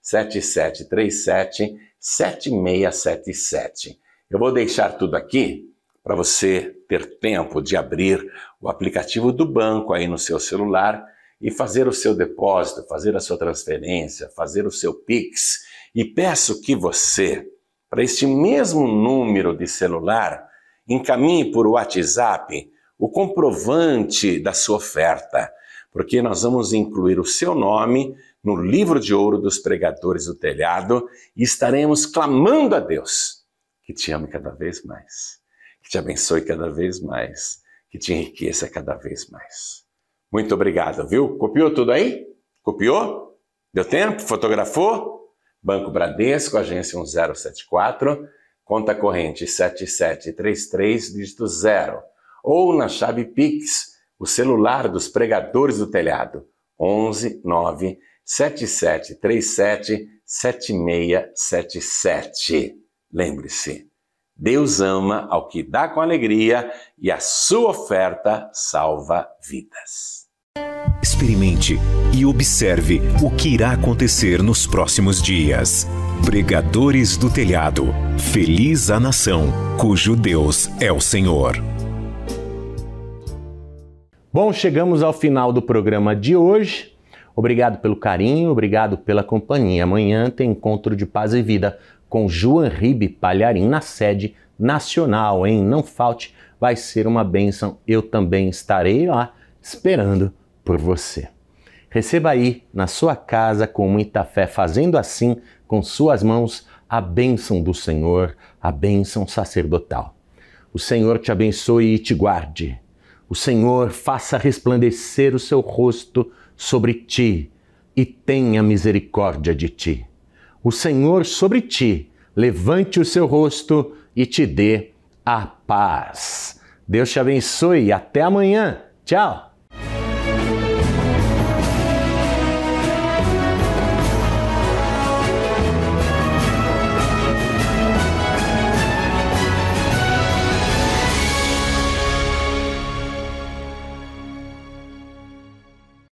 Speaker 3: 7737 7677. Eu vou deixar tudo aqui para você ter tempo de abrir o aplicativo do banco aí no seu celular e fazer o seu depósito, fazer a sua transferência, fazer o seu Pix. E peço que você para este mesmo número de celular, encaminhe por WhatsApp o comprovante da sua oferta, porque nós vamos incluir o seu nome no livro de ouro dos pregadores do telhado e estaremos clamando a Deus que te ame cada vez mais, que te abençoe cada vez mais, que te enriqueça cada vez mais. Muito obrigado, viu? Copiou tudo aí? Copiou? Deu tempo? Fotografou? Banco Bradesco, agência 1074, conta corrente 7733, dígito 0. Ou na chave Pix, o celular dos pregadores do telhado, 11 9 7737 7677.
Speaker 4: Lembre-se, Deus ama ao que dá com alegria e a sua oferta salva vidas
Speaker 1: experimente e observe o que irá acontecer nos próximos dias. Pregadores do telhado, feliz a nação, cujo Deus é o Senhor.
Speaker 2: Bom, chegamos ao final do programa de hoje. Obrigado pelo carinho, obrigado pela companhia. Amanhã tem encontro de paz e vida com João Ribe Palharim na sede nacional, hein? Não falte, vai ser uma bênção. Eu também estarei lá esperando por você. Receba aí, na sua casa, com muita fé, fazendo assim com suas mãos, a bênção do Senhor, a bênção sacerdotal. O Senhor te abençoe e te guarde. O Senhor faça resplandecer o seu rosto sobre ti e tenha misericórdia de ti. O Senhor sobre ti levante o seu rosto e te dê a paz. Deus te abençoe. e Até amanhã. Tchau.